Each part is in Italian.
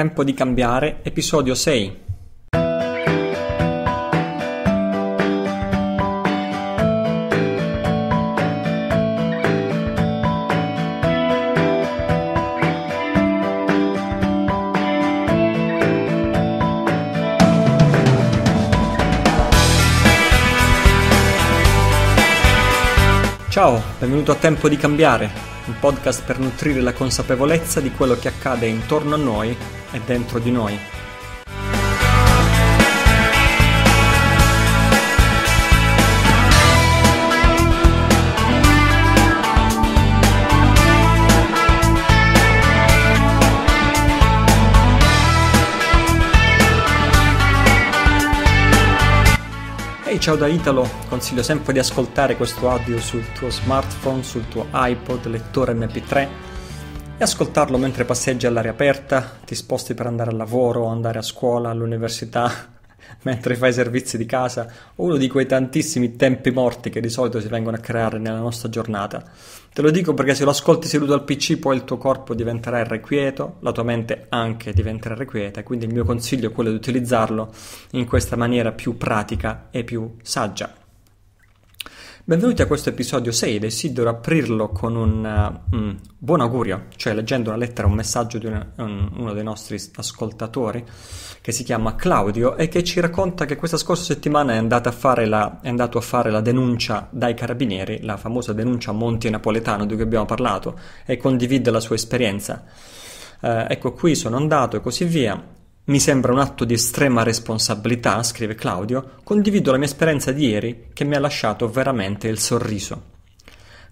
Tempo di cambiare, episodio sei. Ciao, benvenuto a Tempo di Cambiare un podcast per nutrire la consapevolezza di quello che accade intorno a noi e dentro di noi. ciao da Italo, consiglio sempre di ascoltare questo audio sul tuo smartphone, sul tuo iPod, lettore MP3 e ascoltarlo mentre passeggi all'aria aperta, ti sposti per andare al lavoro, andare a scuola, all'università, mentre fai i servizi di casa, uno di quei tantissimi tempi morti che di solito si vengono a creare nella nostra giornata. Te lo dico perché se lo ascolti seduto al PC poi il tuo corpo diventerà irrequieto, la tua mente anche diventerà irrequieta, quindi il mio consiglio è quello di utilizzarlo in questa maniera più pratica e più saggia. Benvenuti a questo episodio 6 desidero aprirlo con un um, buon augurio, cioè leggendo una lettera, un messaggio di una, un, uno dei nostri ascoltatori che si chiama Claudio e che ci racconta che questa scorsa settimana è, andato a fare la, a fare la denuncia dai carabinieri, la famosa denuncia Monti Napoletano di cui abbiamo parlato e condivide la sua esperienza. Uh, ecco qui sono andato e così via mi sembra un atto di estrema responsabilità, scrive Claudio, condivido la mia esperienza di ieri che mi ha lasciato veramente il sorriso.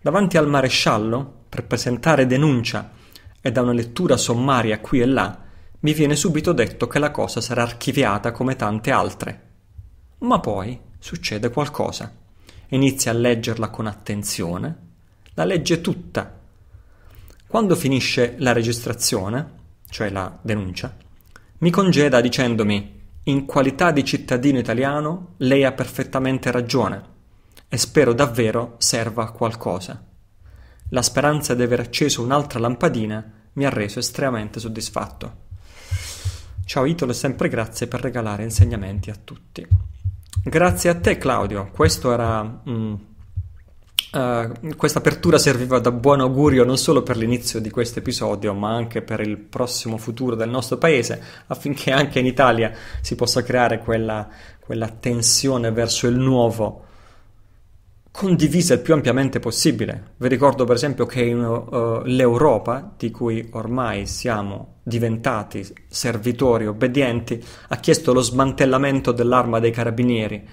Davanti al maresciallo, per presentare denuncia e da una lettura sommaria qui e là, mi viene subito detto che la cosa sarà archiviata come tante altre. Ma poi succede qualcosa. Inizia a leggerla con attenzione, la legge tutta. Quando finisce la registrazione, cioè la denuncia, mi congeda dicendomi, in qualità di cittadino italiano, lei ha perfettamente ragione e spero davvero serva a qualcosa. La speranza di aver acceso un'altra lampadina mi ha reso estremamente soddisfatto. Ciao Italo e sempre grazie per regalare insegnamenti a tutti. Grazie a te Claudio, questo era mh, mm, Uh, questa apertura serviva da buon augurio non solo per l'inizio di questo episodio, ma anche per il prossimo futuro del nostro paese, affinché anche in Italia si possa creare quella, quella tensione verso il nuovo condivisa il più ampiamente possibile. Vi ricordo per esempio che in, uh, l'Europa, di cui ormai siamo diventati servitori obbedienti, ha chiesto lo smantellamento dell'arma dei carabinieri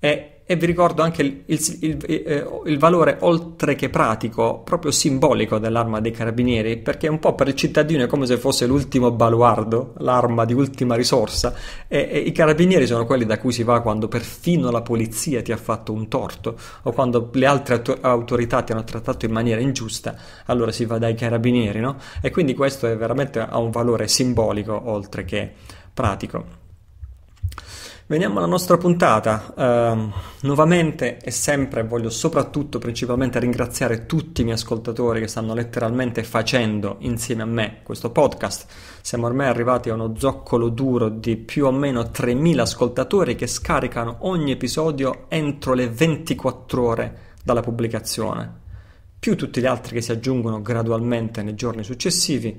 e e vi ricordo anche il, il, il, eh, il, valore oltre che pratico, proprio simbolico dell'arma dei carabinieri, perché un po' per il cittadino è come se fosse l'ultimo baluardo, l'arma di ultima risorsa, e, e i carabinieri sono quelli da cui si va quando perfino la polizia ti ha fatto un torto o quando le altre autorità ti hanno trattato in maniera ingiusta, allora si va dai carabinieri, no? E quindi questo è veramente ha un valore simbolico oltre che pratico. Veniamo alla nostra puntata. Uh, nuovamente e sempre voglio soprattutto principalmente ringraziare tutti i miei ascoltatori che stanno letteralmente facendo insieme a me questo podcast. Siamo ormai arrivati a uno zoccolo duro di più o meno 3.000 ascoltatori che scaricano ogni episodio entro le 24 ore dalla pubblicazione, più tutti gli altri che si aggiungono gradualmente nei giorni successivi,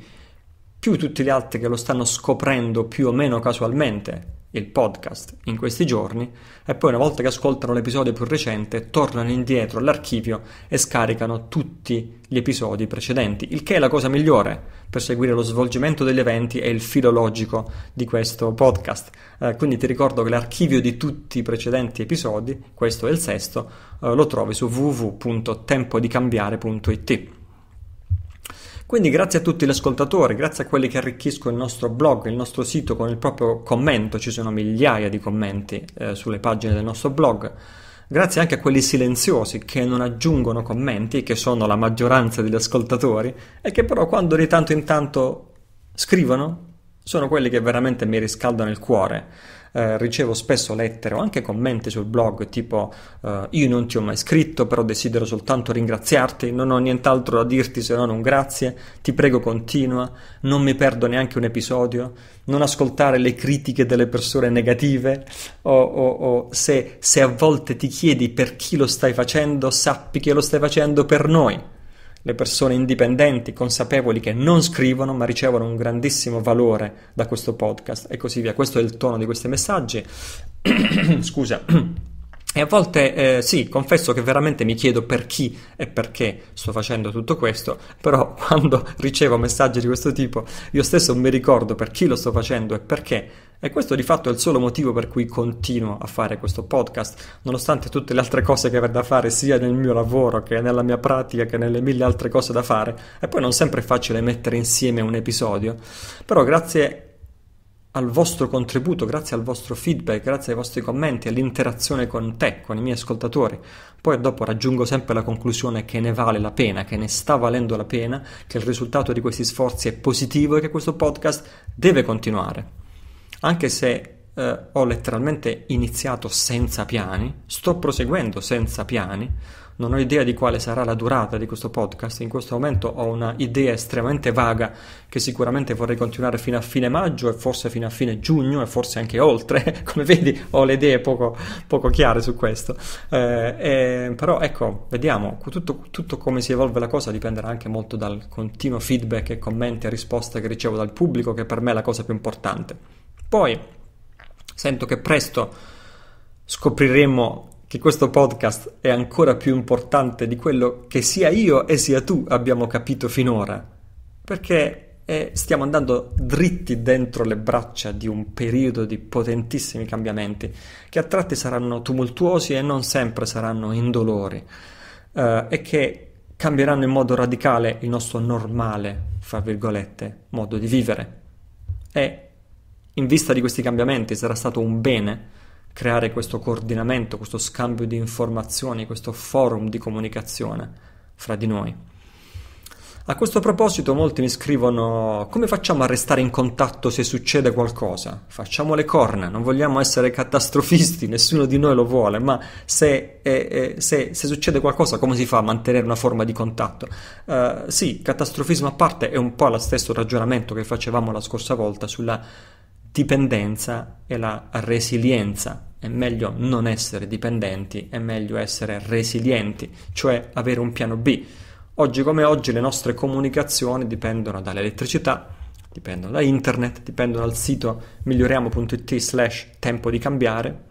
più tutti gli altri che lo stanno scoprendo più o meno casualmente il podcast in questi giorni e poi una volta che ascoltano l'episodio più recente tornano indietro all'archivio e scaricano tutti gli episodi precedenti, il che è la cosa migliore per seguire lo svolgimento degli eventi e il filo logico di questo podcast. Eh, quindi ti ricordo che l'archivio di tutti i precedenti episodi, questo è il sesto, eh, lo trovi su www.tempodicambiare.it. Quindi grazie a tutti gli ascoltatori, grazie a quelli che arricchiscono il nostro blog, il nostro sito con il proprio commento, ci sono migliaia di commenti eh, sulle pagine del nostro blog. Grazie anche a quelli silenziosi che non aggiungono commenti, che sono la maggioranza degli ascoltatori e che però quando di tanto in tanto scrivono sono quelli che veramente mi riscaldano il cuore eh, ricevo spesso lettere o anche commenti sul blog tipo eh, io non ti ho mai scritto, però desidero soltanto ringraziarti, non ho nient'altro da dirti se non un grazie, ti prego continua, non mi perdo neanche un episodio, non ascoltare le critiche delle persone negative o, o, o se, se a volte ti chiedi per chi lo stai facendo, sappi che lo stai facendo per noi le persone indipendenti, consapevoli che non scrivono ma ricevono un grandissimo valore da questo podcast e così via. Questo è il tono di questi messaggi. Scusa. E a volte eh, sì, confesso che veramente mi chiedo per chi e perché sto facendo tutto questo, però quando ricevo messaggi di questo tipo io stesso mi ricordo per chi lo sto facendo e perché e questo di fatto è il solo motivo per cui continuo a fare questo podcast, nonostante tutte le altre cose che avrei da fare sia nel mio lavoro che nella mia pratica che nelle mille altre cose da fare. E poi non sempre è facile mettere insieme un episodio, però grazie al vostro contributo, grazie al vostro feedback, grazie ai vostri commenti, all'interazione con te, con i miei ascoltatori. Poi dopo raggiungo sempre la conclusione che ne vale la pena, che ne sta valendo la pena, che il risultato di questi sforzi è positivo e che questo podcast deve continuare anche se eh, ho letteralmente iniziato senza piani, sto proseguendo senza piani, non ho idea di quale sarà la durata di questo podcast, in questo momento ho una idea estremamente vaga che sicuramente vorrei continuare fino a fine maggio e forse fino a fine giugno e forse anche oltre, come vedi ho le idee poco, poco chiare su questo, eh, eh, però ecco, vediamo, tutto, tutto, come si evolve la cosa dipenderà anche molto dal continuo feedback e commenti e risposte che ricevo dal pubblico che per me è la cosa più importante. Poi sento che presto scopriremo che questo podcast è ancora più importante di quello che sia io e sia tu abbiamo capito finora, perché eh, stiamo andando dritti dentro le braccia di un periodo di potentissimi cambiamenti, che a tratti saranno tumultuosi e non sempre saranno indolori, eh, e che cambieranno in modo radicale il nostro normale, fra virgolette, modo di vivere. E in vista di questi cambiamenti sarà stato un bene creare questo coordinamento, questo scambio di informazioni, questo forum di comunicazione fra di noi. A questo proposito molti mi scrivono come facciamo a restare in contatto se succede qualcosa? Facciamo le corna, non vogliamo essere catastrofisti, nessuno di noi lo vuole, ma se, eh, eh se, se succede qualcosa come si fa a mantenere una forma di contatto? Uh, sì, catastrofismo a parte è un po' lo stesso ragionamento che facevamo la scorsa volta sulla dipendenza e la resilienza. È meglio non essere dipendenti, è meglio essere resilienti, cioè avere un piano B. Oggi come oggi le nostre comunicazioni dipendono dall'elettricità, dipendono da internet, dipendono dal sito miglioriamo.it slash tempo di cambiare.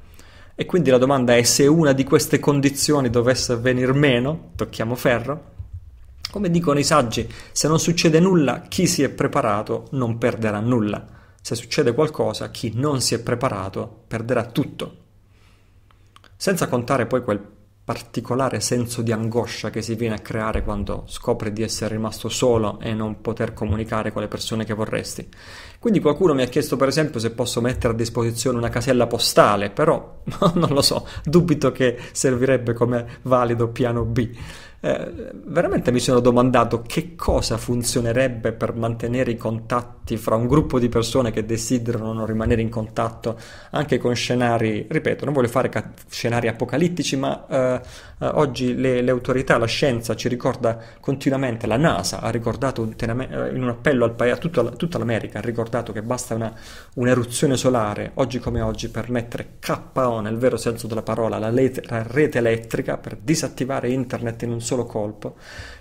E quindi la domanda è se una di queste condizioni dovesse venir meno, tocchiamo ferro, come dicono i saggi, se non succede nulla, chi si è preparato non perderà nulla. Se succede qualcosa, chi non si è preparato perderà tutto. Senza contare poi quel particolare senso di angoscia che si viene a creare quando scopri di essere rimasto solo e non poter comunicare con le persone che vorresti. Quindi qualcuno mi ha chiesto per esempio se posso mettere a disposizione una casella postale, però non lo so, dubito che servirebbe come valido piano B. Eh, veramente mi sono domandato che cosa funzionerebbe per mantenere i contatti fra un gruppo di persone che desiderano rimanere in contatto anche con scenari, ripeto, non voglio fare ca- scenari apocalittici, ma eh, eh oggi le, le, autorità, la scienza ci ricorda continuamente, la NASA ha ricordato eh, in un appello al paese, a tutta, tutta, l'America, ha ricordato che basta una, un'eruzione solare, oggi come oggi, per mettere KO nel vero senso della parola, la, let- la rete elettrica, per disattivare internet in un solo colpo,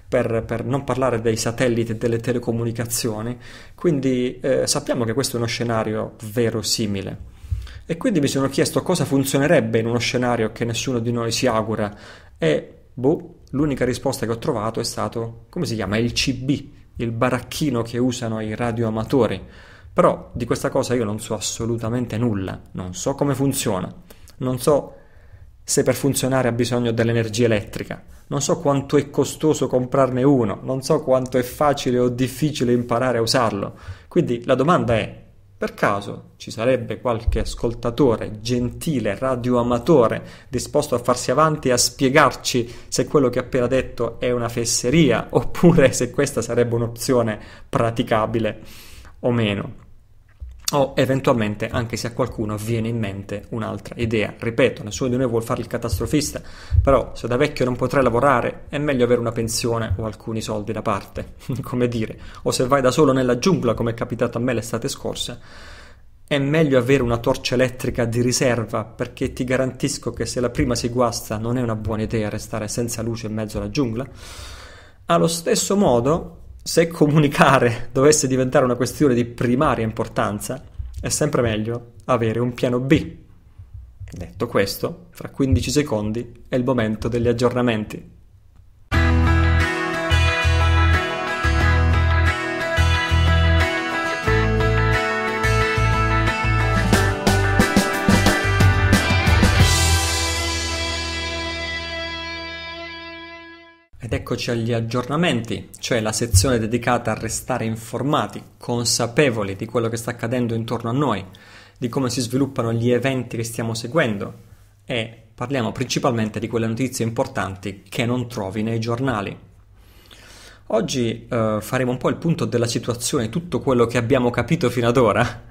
per, per non parlare dei satelliti e delle telecomunicazioni, quindi eh, sappiamo che questo è uno scenario verosimile. E quindi mi sono chiesto cosa funzionerebbe in uno scenario che nessuno di noi si augura e, boh, l'unica risposta che ho trovato è stato, come si chiama, il CB, il baracchino che usano i radioamatori. Però di questa cosa io non so assolutamente nulla, non so come funziona, non so se per funzionare ha bisogno dell'energia elettrica. Non so quanto è costoso comprarne uno, non so quanto è facile o difficile imparare a usarlo. Quindi la domanda è, per caso ci sarebbe qualche ascoltatore gentile, radioamatore, disposto a farsi avanti e a spiegarci se quello che ho appena detto è una fesseria oppure se questa sarebbe un'opzione praticabile o meno? o eventualmente anche se a qualcuno viene in mente un'altra idea. Ripeto, nessuno di noi vuole fare il catastrofista, però se da vecchio non potrai lavorare è meglio avere una pensione o alcuni soldi da parte, come dire, o se vai da solo nella giungla come è capitato a me l'estate scorsa, è meglio avere una torcia elettrica di riserva perché ti garantisco che se la prima si guasta non è una buona idea restare senza luce in mezzo alla giungla. Allo stesso modo, se comunicare dovesse diventare una questione di primaria importanza, è sempre meglio avere un piano B. Detto questo, fra 15 secondi è il momento degli aggiornamenti. Ed eccoci agli aggiornamenti, cioè la sezione dedicata a restare informati, consapevoli di quello che sta accadendo intorno a noi, di come si sviluppano gli eventi che stiamo seguendo e parliamo principalmente di quelle notizie importanti che non trovi nei giornali. Oggi eh, faremo un po' il punto della situazione, tutto quello che abbiamo capito fino ad ora,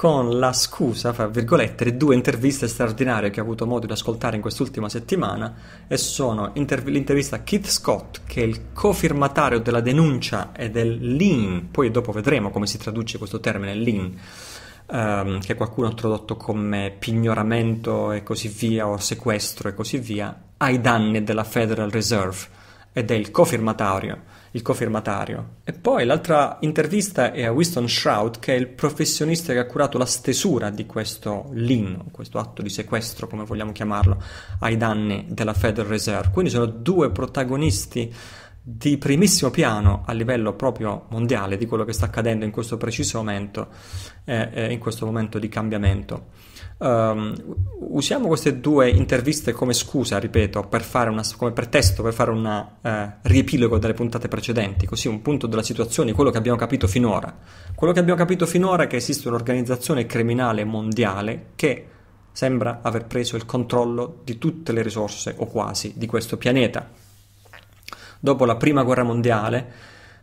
con la scusa, fra virgolette, di due interviste straordinarie che ho avuto modo di ascoltare in quest'ultima settimana e sono interv- l'intervista a Keith Scott, che è il cofirmatario della denuncia e del lean, poi dopo vedremo come si traduce questo termine lean, ehm, che qualcuno ha tradotto come pignoramento e così via, o sequestro e così via, ai danni della Federal Reserve ed è il cofirmatario il cofirmatario. E poi l'altra intervista è a Winston Shroud, che è il professionista che ha curato la stesura di questo lean, questo atto di sequestro, come vogliamo chiamarlo, ai danni della Federal Reserve. Quindi sono due protagonisti di primissimo piano a livello proprio mondiale di quello che sta accadendo in questo preciso momento, eh, eh in questo momento di cambiamento. Um, usiamo queste due interviste come scusa, ripeto, per fare una, come pretesto per fare un uh, eh, riepilogo delle puntate precedenti, così un punto della situazione, quello che abbiamo capito finora. Quello che abbiamo capito finora è che esiste un'organizzazione criminale mondiale che sembra aver preso il controllo di tutte le risorse, o quasi, di questo pianeta. Dopo la prima guerra mondiale,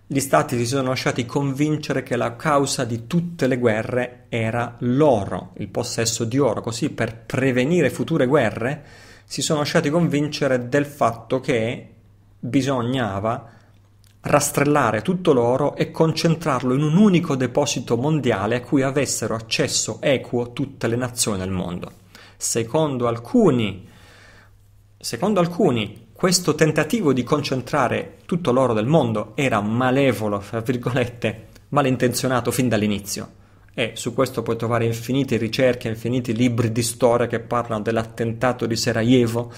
gli stati si sono lasciati convincere che la causa di tutte le guerre era l'oro, il possesso di oro, così per prevenire future guerre si sono lasciati convincere del fatto che bisognava rastrellare tutto l'oro e concentrarlo in un unico deposito mondiale a cui avessero accesso equo tutte le nazioni del mondo. Secondo alcuni, secondo alcuni questo tentativo di concentrare tutto l'oro del mondo era malevolo, fra virgolette, malintenzionato fin dall'inizio. E su questo puoi trovare infinite ricerche, infiniti libri di storia che parlano dell'attentato di Sarajevo,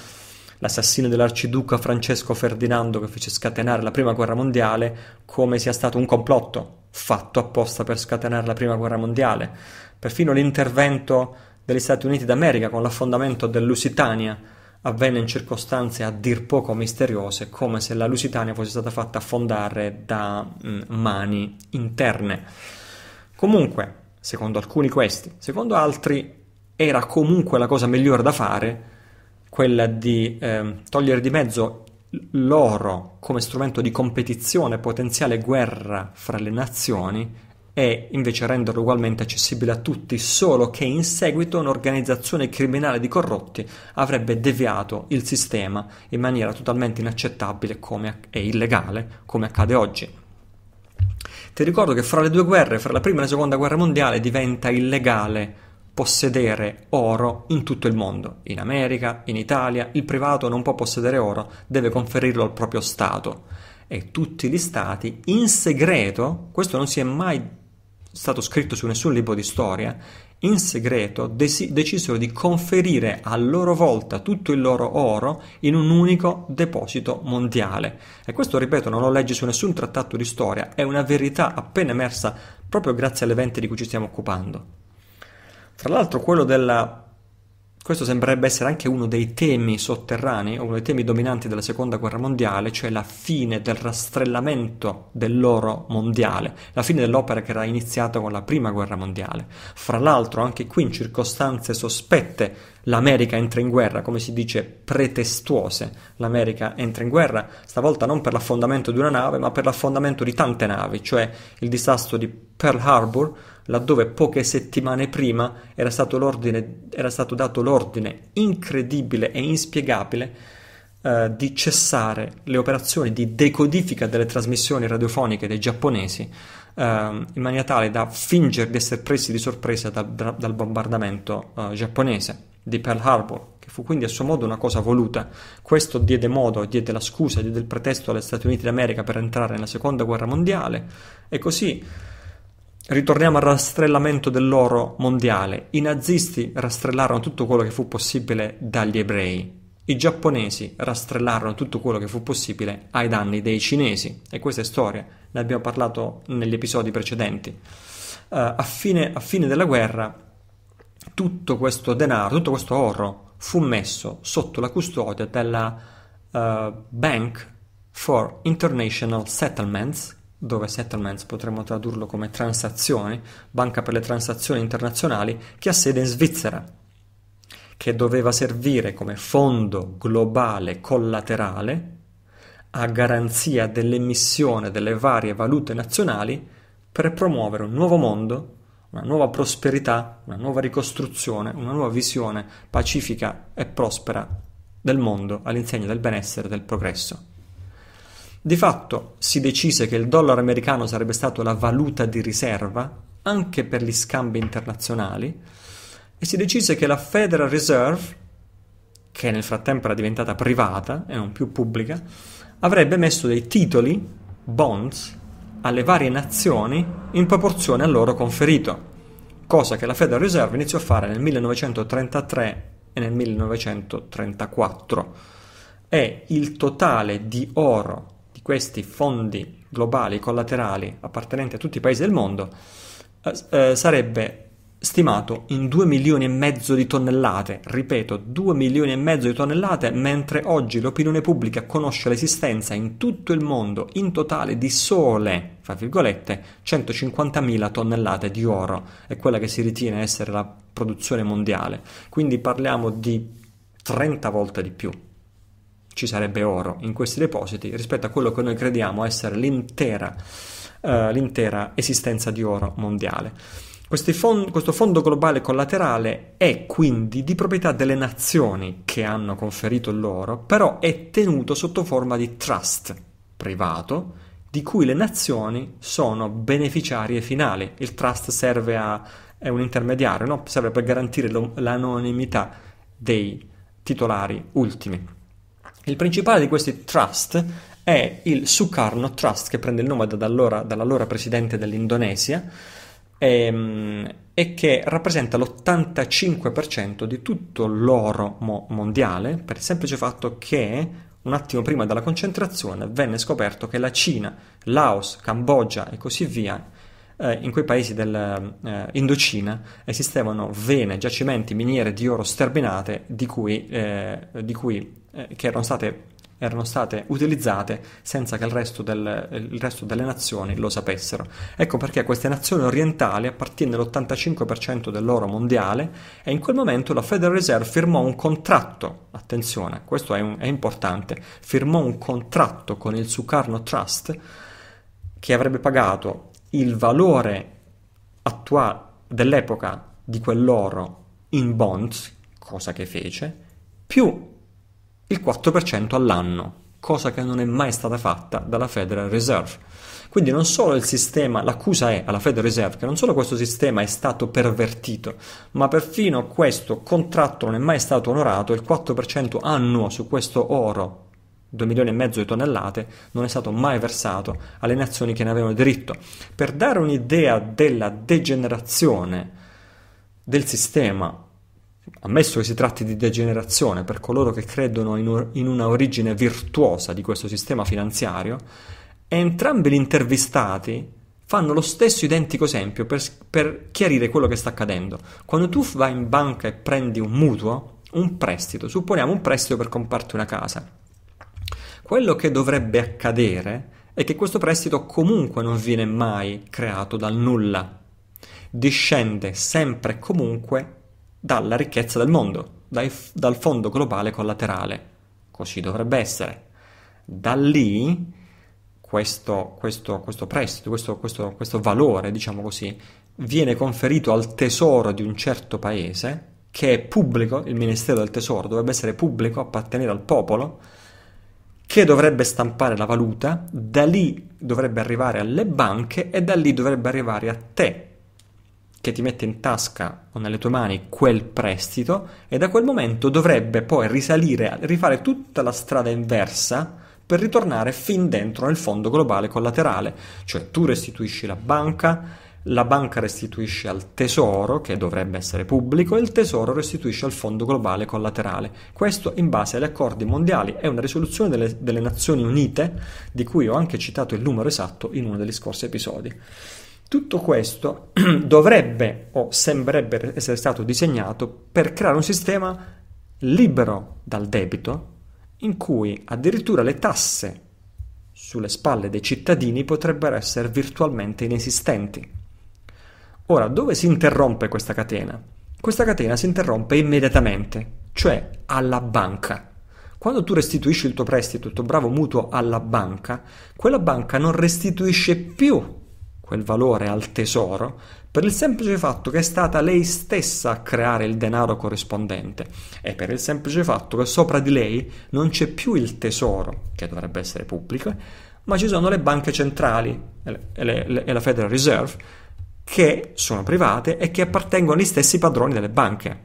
l'assassino dell'arciduca Francesco Ferdinando che fece scatenare la prima guerra mondiale, come sia stato un complotto fatto apposta per scatenare la prima guerra mondiale. Perfino l'intervento degli Stati Uniti d'America con l'affondamento dell'Usitania avvenne in circostanze a dir poco misteriose, come se la Lusitania fosse stata fatta affondare da mh, mm, mani interne. Comunque, secondo alcuni questi, secondo altri era comunque la cosa migliore da fare, quella di eh, togliere di mezzo l'oro come strumento di competizione, potenziale guerra fra le nazioni e invece renderlo ugualmente accessibile a tutti, solo che in seguito un'organizzazione criminale di corrotti avrebbe deviato il sistema in maniera totalmente inaccettabile e illegale, come accade oggi. Ti ricordo che fra le due guerre, fra la prima e la seconda guerra mondiale, diventa illegale possedere oro in tutto il mondo. In America, in Italia, il privato non può possedere oro, deve conferirlo al proprio Stato. E tutti gli Stati, in segreto, questo non si è mai stato scritto su nessun libro di storia, in segreto desi- decisero di conferire a loro volta tutto il loro oro in un unico deposito mondiale. E questo, ripeto, non lo leggi su nessun trattato di storia, è una verità appena emersa proprio grazie all'evento di cui ci stiamo occupando. Tra l'altro quello della questo sembrerebbe essere anche uno dei temi sotterranei, uno dei temi dominanti della seconda guerra mondiale, cioè la fine del rastrellamento dell'oro mondiale, la fine dell'opera che era iniziata con la prima guerra mondiale. Fra l'altro, anche qui in circostanze sospette, l'America entra in guerra, come si dice, pretestuose. L'America entra in guerra, stavolta non per l'affondamento di una nave, ma per l'affondamento di tante navi, cioè il disastro di Pearl Harbor laddove poche settimane prima era stato, era stato dato l'ordine incredibile e inspiegabile eh, di cessare le operazioni di decodifica delle trasmissioni radiofoniche dei giapponesi eh, in maniera tale da fingere di essere presi di sorpresa da, da, dal bombardamento eh, giapponese di Pearl Harbor, che fu quindi a suo modo una cosa voluta. Questo diede modo, diede la scusa, diede il pretesto agli Stati Uniti d'America per entrare nella seconda guerra mondiale e così Ritorniamo al rastrellamento dell'oro mondiale. I nazisti rastrellarono tutto quello che fu possibile dagli ebrei. I giapponesi rastrellarono tutto quello che fu possibile ai danni dei cinesi. E questa è storia, ne abbiamo parlato negli episodi precedenti. Uh, a, fine, a fine della guerra, tutto questo denaro, tutto questo oro fu messo sotto la custodia della uh, Bank for International Settlements, dove settlements potremmo tradurlo come transazioni, banca per le transazioni internazionali, che ha sede in Svizzera, che doveva servire come fondo globale collaterale a garanzia dell'emissione delle varie valute nazionali per promuovere un nuovo mondo, una nuova prosperità, una nuova ricostruzione, una nuova visione pacifica e prospera del mondo all'insegna del benessere e del progresso. Di fatto si decise che il dollaro americano sarebbe stato la valuta di riserva anche per gli scambi internazionali e si decise che la Federal Reserve, che nel frattempo era diventata privata e non più pubblica, avrebbe messo dei titoli, bonds, alle varie nazioni in proporzione al loro conferito, cosa che la Federal Reserve iniziò a fare nel 1933 e nel 1934. E il totale di oro questi fondi globali collaterali appartenenti a tutti i paesi del mondo eh, eh sarebbe stimato in 2 milioni e mezzo di tonnellate, ripeto 2 milioni e mezzo di tonnellate, mentre oggi l'opinione pubblica conosce l'esistenza in tutto il mondo in totale di sole, fra virgolette, 150.000 tonnellate di oro, è quella che si ritiene essere la produzione mondiale, quindi parliamo di 30 volte di più ci sarebbe oro in questi depositi rispetto a quello che noi crediamo essere l'intera, eh, l'intera esistenza di oro mondiale. Fond- questo fondo globale collaterale è quindi di proprietà delle nazioni che hanno conferito l'oro, però è tenuto sotto forma di trust privato di cui le nazioni sono beneficiarie finali. Il trust serve a è un intermediario, no? serve per garantire l'anonimità dei titolari ultimi. Il principale di questi trust è il Sukarno Trust, che prende il nome dall'allora, dall'allora presidente dell'Indonesia, e, ehm, e, che rappresenta l'85% di tutto l'oro mo- mondiale, per il semplice fatto che un attimo prima della concentrazione venne scoperto che la Cina, Laos, Cambogia e così via, eh, in quei paesi dell'Indocina eh, esistevano vene, giacimenti, miniere di oro sterminate di cui, eh, di cui eh, che erano state, erano state, utilizzate senza che il resto, del, il resto, delle nazioni lo sapessero. Ecco perché queste nazioni orientali appartiene l'85% dell'oro mondiale e in quel momento la Federal Reserve firmò un contratto, attenzione, questo è, un, è importante, firmò un contratto con il Sukarno Trust che avrebbe pagato il valore attuale dell'epoca di quell'oro in bonds, cosa che fece, più il 4% all'anno, cosa che non è mai stata fatta dalla Federal Reserve. Quindi non solo il sistema, l'accusa è alla Federal Reserve che non solo questo sistema è stato pervertito, ma perfino questo contratto non è mai stato onorato, il 4% annuo su questo oro, 2 milioni e mezzo di tonnellate, non è stato mai versato alle nazioni che ne avevano diritto. Per dare un'idea della degenerazione del sistema ammesso che si tratti di degenerazione per coloro che credono in, or- in una origine virtuosa di questo sistema finanziario, entrambi gli intervistati fanno lo stesso identico esempio per, per, chiarire quello che sta accadendo. Quando tu vai in banca e prendi un mutuo, un prestito, supponiamo un prestito per comprarti una casa, quello che dovrebbe accadere è che questo prestito comunque non viene mai creato dal nulla, discende sempre e comunque dalla ricchezza del mondo, dai, dal fondo globale collaterale. Così dovrebbe essere. Da lì questo, questo, questo prestito, questo, questo valore, diciamo così, viene conferito al tesoro di un certo paese, che è pubblico, il Ministero del Tesoro dovrebbe essere pubblico, appartenere al popolo, che dovrebbe stampare la valuta, da lì dovrebbe arrivare alle banche e da lì dovrebbe arrivare a te, che ti mette in tasca o nelle tue mani quel prestito e da quel momento dovrebbe poi risalire, rifare tutta la strada inversa per ritornare fin dentro nel fondo globale collaterale, cioè tu restituisci la banca, la banca restituisce al tesoro, che dovrebbe essere pubblico, e il tesoro restituisce al fondo globale collaterale. Questo in base agli accordi mondiali è una risoluzione delle, delle Nazioni Unite, di cui ho anche citato il numero esatto in uno degli scorsi episodi. Tutto questo dovrebbe o sembrerebbe essere stato disegnato per creare un sistema libero dal debito in cui addirittura le tasse sulle spalle dei cittadini potrebbero essere virtualmente inesistenti. Ora, dove si interrompe questa catena? Questa catena si interrompe immediatamente, cioè alla banca. Quando tu restituisci il tuo prestito, il tuo bravo mutuo alla banca, quella banca non restituisce più quel valore al tesoro per il semplice fatto che è stata lei stessa a creare il denaro corrispondente e per il semplice fatto che sopra di lei non c'è più il tesoro, che dovrebbe essere pubblico, ma ci sono le banche centrali e, le, le, e la Federal Reserve che sono private e che appartengono agli stessi padroni delle banche.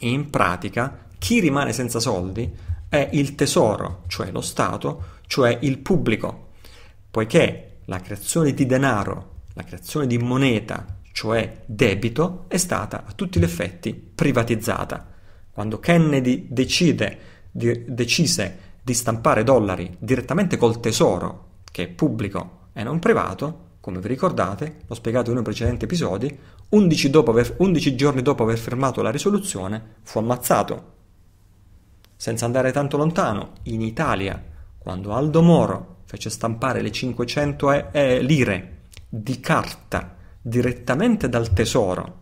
In pratica, chi rimane senza soldi è il tesoro, cioè lo Stato, cioè il pubblico, poiché la creazione di denaro, la creazione di moneta, cioè debito, è stata a tutti gli effetti privatizzata. Quando Kennedy decide, di, decise di stampare dollari direttamente col tesoro, che è pubblico e non privato, come vi ricordate, l'ho spiegato in uno dei precedenti episodi, 11, dopo aver, 11 giorni dopo aver firmato la risoluzione fu ammazzato. Senza andare tanto lontano, in Italia, quando Aldo Moro fece stampare le 500 e- lire di carta direttamente dal tesoro.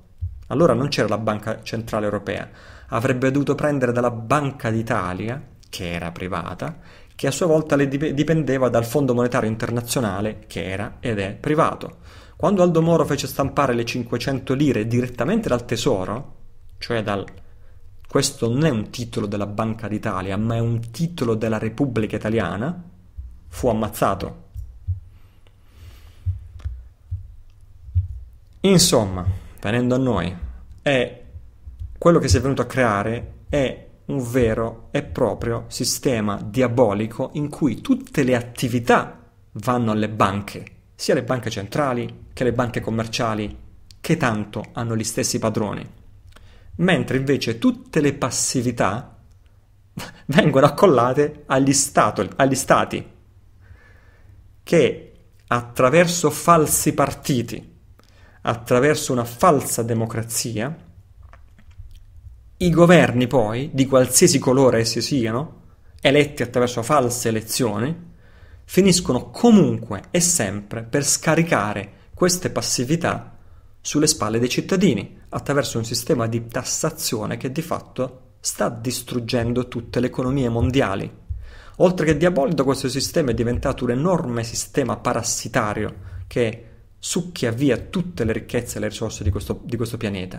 Allora non c'era la Banca Centrale Europea, avrebbe dovuto prendere dalla Banca d'Italia, che era privata, che a sua volta le dipendeva dal Fondo Monetario Internazionale, che era ed è privato. Quando Aldo Moro fece stampare le 500 lire direttamente dal tesoro, cioè dal questo non è un titolo della Banca d'Italia, ma è un titolo della Repubblica Italiana, fu ammazzato. Insomma, venendo a noi, è quello che si è venuto a creare è un vero e proprio sistema diabolico in cui tutte le attività vanno alle banche, sia le banche centrali che le banche commerciali, che tanto hanno gli stessi padroni, mentre invece tutte le passività vengono accollate agli, stato, agli stati che attraverso falsi partiti, attraverso una falsa democrazia, i governi poi, di qualsiasi colore essi siano, eletti attraverso false elezioni, finiscono comunque e sempre per scaricare queste passività sulle spalle dei cittadini, attraverso un sistema di tassazione che di fatto sta distruggendo tutte le economie mondiali. Oltre che diabolico, questo sistema è diventato un enorme sistema parassitario che succhia via tutte le ricchezze e le risorse di questo, di questo pianeta.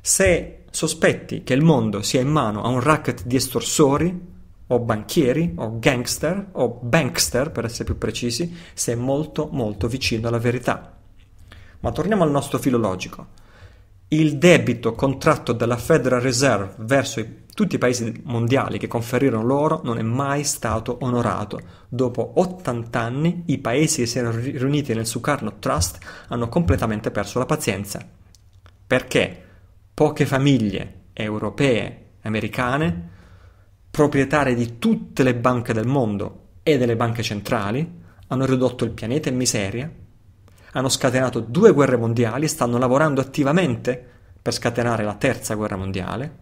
Se sospetti che il mondo sia in mano a un racket di estorsori, o banchieri, o gangster, o bankster per essere più precisi, sei molto molto vicino alla verità. Ma torniamo al nostro filologico. Il debito contratto dalla Federal Reserve verso i tutti i paesi mondiali che conferirono l'oro non è mai stato onorato. Dopo 80 anni i paesi che si erano riuniti nel Sukarno Trust hanno completamente perso la pazienza. Perché poche famiglie europee, e americane, proprietarie di tutte le banche del mondo e delle banche centrali, hanno ridotto il pianeta in miseria, hanno scatenato due guerre mondiali, stanno lavorando attivamente per scatenare la terza guerra mondiale,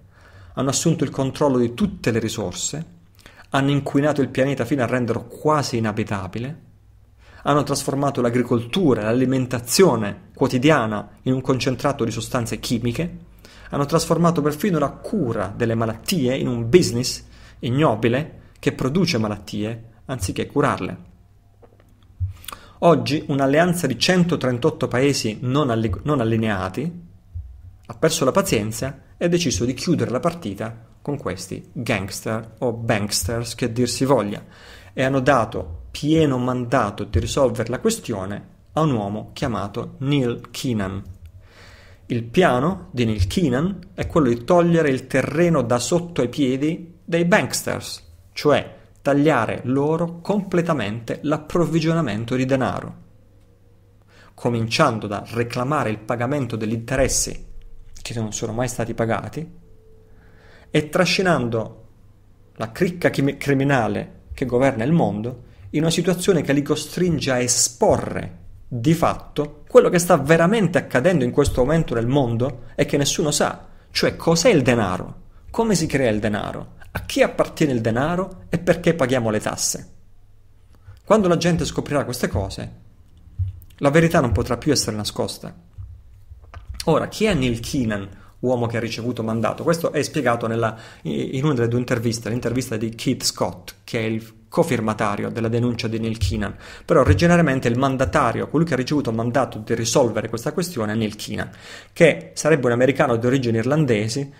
hanno assunto il controllo di tutte le risorse, hanno inquinato il pianeta fino a renderlo quasi inabitabile, hanno trasformato l'agricoltura, e l'alimentazione quotidiana in un concentrato di sostanze chimiche, hanno trasformato perfino la cura delle malattie in un business ignobile che produce malattie anziché curarle. Oggi un'alleanza di 138 paesi non, allineati ha perso la pazienza e ha deciso di chiudere la partita con questi gangster o banksters che dir si voglia e hanno dato pieno mandato di risolvere la questione a un uomo chiamato Neil Keenan. Il piano di Neil Keenan è quello di togliere il terreno da sotto ai piedi dei banksters, cioè tagliare loro completamente l'approvvigionamento di denaro, cominciando da reclamare il pagamento degli interessi che non sono mai stati pagati e trascinando la cricca criminale che governa il mondo in una situazione che li costringe a esporre di fatto quello che sta veramente accadendo in questo momento nel mondo e che nessuno sa, cioè cos'è il denaro, come si crea il denaro, a chi appartiene il denaro e perché paghiamo le tasse. Quando la gente scoprirà queste cose, la verità non potrà più essere nascosta. Ora, chi è Neil Keenan, uomo che ha ricevuto mandato? Questo è spiegato nella, in una delle due interviste, l'intervista di Keith Scott, che è il cofirmatario della denuncia di Neil Keenan, però originariamente il mandatario, colui che ha ricevuto mandato di risolvere questa questione è Neil Keenan, che sarebbe un americano di origini irlandesi,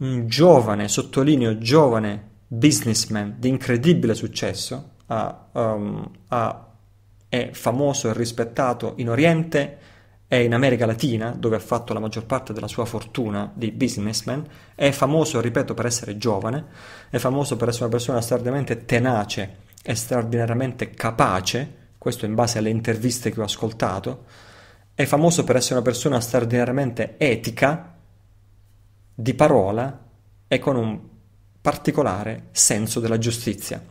un giovane, sottolineo giovane businessman di incredibile successo, ha, um, ha, è famoso e rispettato in Oriente, è in America Latina, dove ha fatto la maggior parte della sua fortuna di businessman, è famoso, ripeto, per essere giovane, è famoso per essere una persona straordinariamente tenace e straordinariamente capace, questo in base alle interviste che ho ascoltato, è famoso per essere una persona straordinariamente etica, di parola e con un particolare senso della giustizia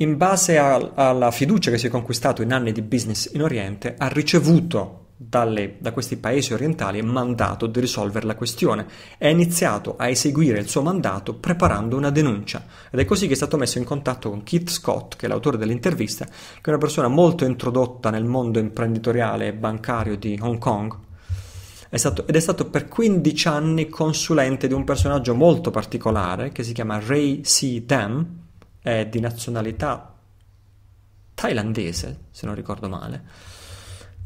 in base a, alla fiducia che si è conquistato in anni di business in Oriente, ha ricevuto dalle, da questi paesi orientali mandato di risolvere la questione È iniziato a eseguire il suo mandato preparando una denuncia. Ed è così che è stato messo in contatto con Keith Scott, che è l'autore dell'intervista, che è una persona molto introdotta nel mondo imprenditoriale e bancario di Hong Kong, è stato, ed è stato per 15 anni consulente di un personaggio molto particolare che si chiama Ray C. Dam, è di nazionalità thailandese, se non ricordo male.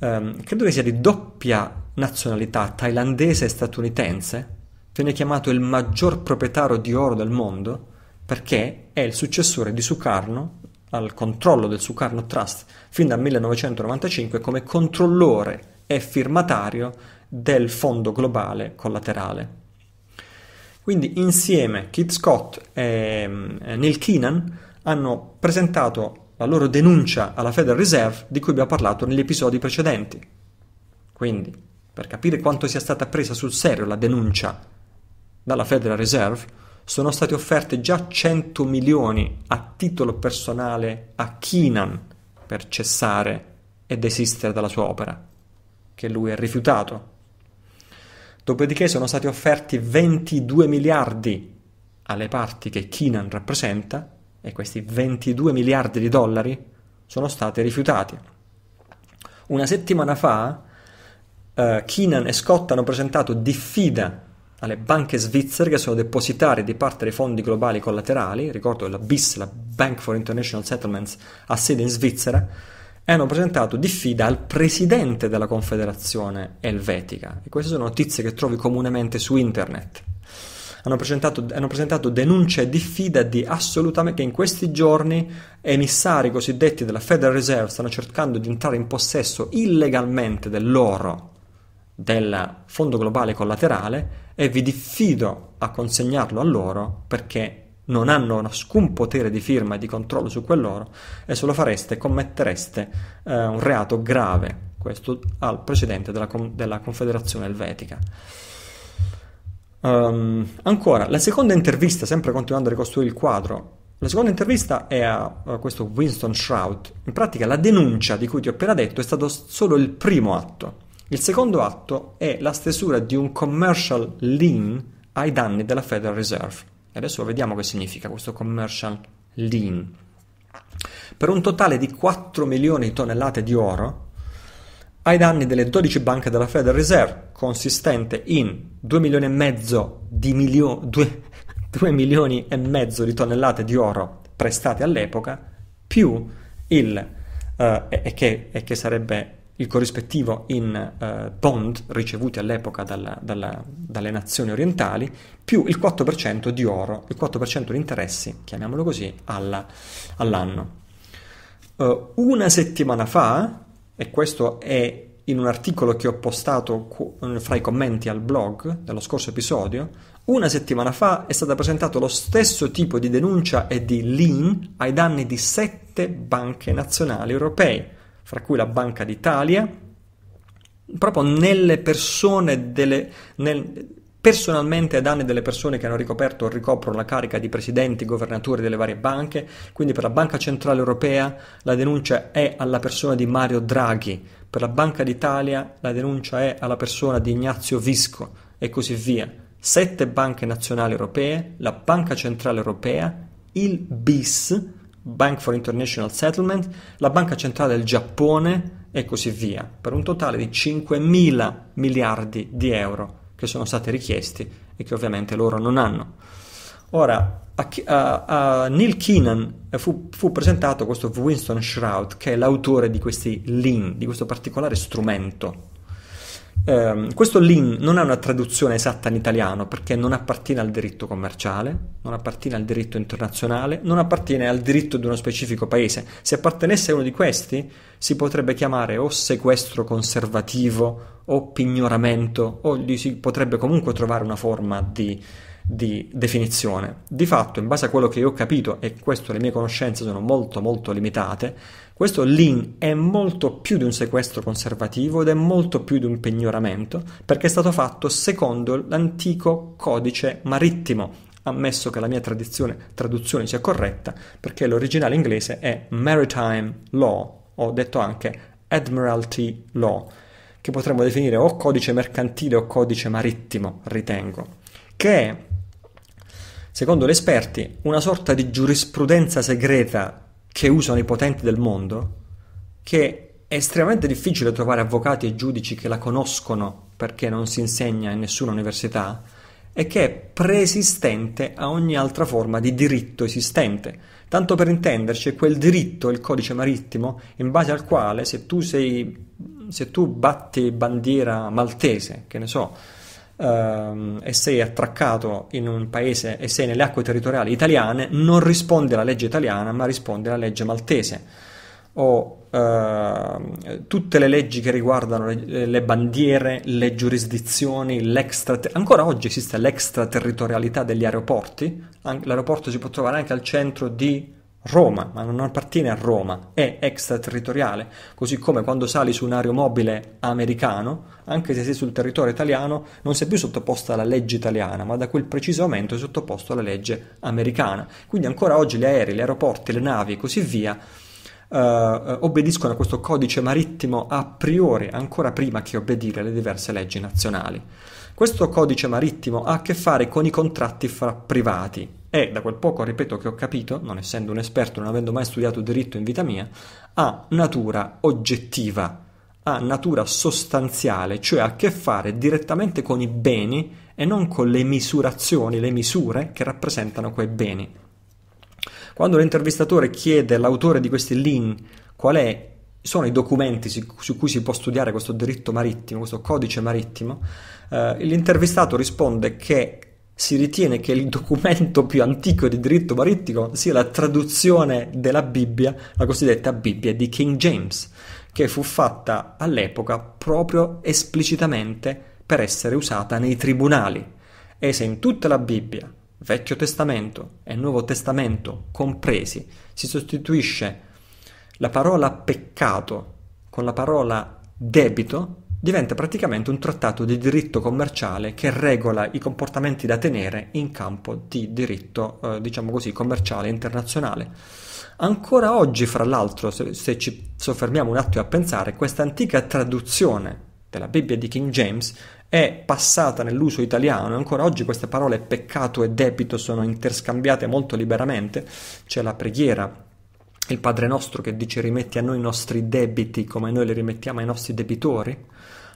Um, credo che sia di doppia nazionalità thailandese e statunitense. Viene chiamato il maggior proprietario di oro del mondo perché è il successore di Sukarno al controllo del Sukarno Trust fin dal 1995 come controllore e firmatario del fondo globale collaterale quindi insieme Kit Scott e eh, Neil Keenan hanno presentato la loro denuncia alla Federal Reserve di cui abbiamo parlato negli episodi precedenti. Quindi, per capire quanto sia stata presa sul serio la denuncia dalla Federal Reserve, sono state offerte già 100 milioni a titolo personale a Keenan per cessare e desistere dalla sua opera, che lui ha rifiutato Dopodiché sono stati offerti 22 miliardi alle parti che Keenan rappresenta e questi 22 miliardi di dollari sono stati rifiutati. Una settimana fa eh, Keenan e Scott hanno presentato diffida alle banche svizzere che sono depositari di parte dei fondi globali collaterali, ricordo la BIS, la Bank for International Settlements, ha sede in Svizzera, e hanno presentato diffida al presidente della Confederazione Elvetica. E queste sono notizie che trovi comunemente su internet. Hanno presentato, hanno presentato denunce e diffida di assolutamente che in questi giorni emissari cosiddetti della Federal Reserve stanno cercando di entrare in possesso illegalmente dell'oro del Fondo Globale Collaterale e vi diffido a consegnarlo a loro perché non hanno alcun potere di firma e di controllo su quell'oro e se lo fareste commettereste eh, un reato grave, questo al precedente della, della Confederazione Elvetica. Um, ancora, la seconda intervista, sempre continuando a ricostruire il quadro, la seconda intervista è a, a questo Winston Shroud. In pratica la denuncia di cui ti ho appena detto è stato solo il primo atto. Il secondo atto è la stesura di un commercial lien ai danni della Federal Reserve adesso vediamo che significa questo commercial lean. Per un totale di 4 milioni di tonnellate di oro ai danni delle 12 banche della Federal Reserve, consistente in 2 milioni e mezzo di, milio- 2, 2 milioni e mezzo di tonnellate di oro prestate all'epoca, più il, eh, e, che, e che sarebbe il corrispettivo in eh, bond ricevuti all'epoca dalla, dalla, dalle nazioni orientali, più il 4% di oro, il 4% di interessi, chiamiamolo così, alla, all'anno. Uh, una settimana fa, e questo è in un articolo che ho postato cu- fra i commenti al blog dello scorso episodio, una settimana fa è stata presentata lo stesso tipo di denuncia e di lien ai danni di sette banche nazionali europee fra cui la Banca d'Italia, proprio nelle persone delle, nel, personalmente ai danni delle persone che hanno ricoperto o ricoprono la carica di presidenti, governatori delle varie banche, quindi per la Banca Centrale Europea la denuncia è alla persona di Mario Draghi, per la Banca d'Italia la denuncia è alla persona di Ignazio Visco e così via. Sette banche nazionali europee, la Banca Centrale Europea, il BIS, Bank for International Settlement, la Banca Centrale del Giappone e così via, per un totale di 5 mila miliardi di euro che sono stati richiesti e che ovviamente loro non hanno. Ora, a, a, a Neil Keenan fu, fu, presentato questo Winston Shroud, che è l'autore di questi lean, di questo particolare strumento eh, questo LIN non è una traduzione esatta in italiano perché non appartiene al diritto commerciale, non appartiene al diritto internazionale, non appartiene al diritto di uno specifico paese. Se appartenesse a uno di questi si potrebbe chiamare o sequestro conservativo o pignoramento o gli si potrebbe comunque trovare una forma di, di definizione. Di fatto, in base a quello che io ho capito, e questo le mie conoscenze sono molto molto limitate, questo lean è molto più di un sequestro conservativo ed è molto più di un pegnoramento perché è stato fatto secondo l'antico codice marittimo, ammesso che la mia traduzione sia corretta perché l'originale inglese è maritime law o detto anche admiralty law che potremmo definire o codice mercantile o codice marittimo, ritengo, che è, secondo gli esperti, una sorta di giurisprudenza segreta che usano i potenti del mondo che è estremamente difficile trovare avvocati e giudici che la conoscono perché non si insegna in nessuna università e che è preesistente a ogni altra forma di diritto esistente. Tanto per intenderci, quel diritto, il codice marittimo, in base al quale se tu, sei, se tu batti bandiera maltese, che ne so, Ehm, e sei attraccato in un paese e sei nelle acque territoriali italiane, non risponde alla legge italiana ma risponde alla legge maltese o eh, tutte le leggi che riguardano le, le bandiere, le giurisdizioni, l'extra ancora oggi esiste l'extraterritorialità degli aeroporti, l'aeroporto si può trovare anche al centro di Roma, ma non appartiene a Roma, è extraterritoriale, così come quando sali su un aeromobile americano anche se sei sul territorio italiano, non sei più sottoposta alla legge italiana, ma da quel preciso momento sei sottoposto alla legge americana. Quindi ancora oggi gli aerei, gli aeroporti, le navi e così via Uh, obbediscono a questo codice marittimo a priori, ancora prima che obbedire alle diverse leggi nazionali. Questo codice marittimo ha a che fare con i contratti fra privati e, da quel poco, ripeto, che ho capito, non essendo un esperto, non avendo mai studiato diritto in vita mia, ha natura oggettiva ha natura sostanziale, cioè ha a che fare direttamente con i beni e non con le misurazioni, le misure che rappresentano quei beni. Quando l'intervistatore chiede all'autore di questi lin qual è sono i documenti su cui si può studiare questo diritto marittimo, questo codice marittimo, eh, l'intervistato risponde che si ritiene che il documento più antico di diritto marittimo sia la traduzione della Bibbia, la cosiddetta Bibbia di King James che fu fatta all'epoca proprio esplicitamente per essere usata nei tribunali. E se in tutta la Bibbia, Vecchio Testamento e Nuovo Testamento compresi, si sostituisce la parola peccato con la parola debito, diventa praticamente un trattato di diritto commerciale che regola i comportamenti da tenere in campo di diritto, eh, diciamo così, commerciale internazionale. Ancora oggi, fra l'altro, se, se ci soffermiamo un attimo a pensare, questa antica traduzione della Bibbia di King James è passata nell'uso italiano, ancora oggi queste parole peccato e debito sono interscambiate molto liberamente, c'è la preghiera, il Padre nostro che dice rimetti a noi i nostri debiti come noi li rimettiamo ai nostri debitori,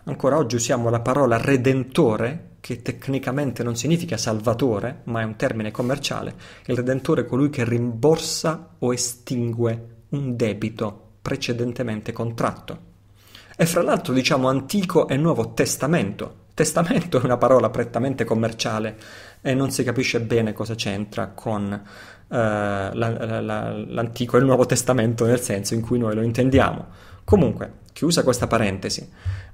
ancora oggi usiamo la parola redentore che tecnicamente non significa salvatore, ma è un termine commerciale, il redentore è colui che rimborsa o estingue un debito precedentemente contratto. E fra l'altro diciamo Antico e Nuovo Testamento. Testamento è una parola prettamente commerciale e non si capisce bene cosa c'entra con eh, la, la, la, l'Antico e il Nuovo Testamento nel senso in cui noi lo intendiamo. Comunque, chiusa questa parentesi,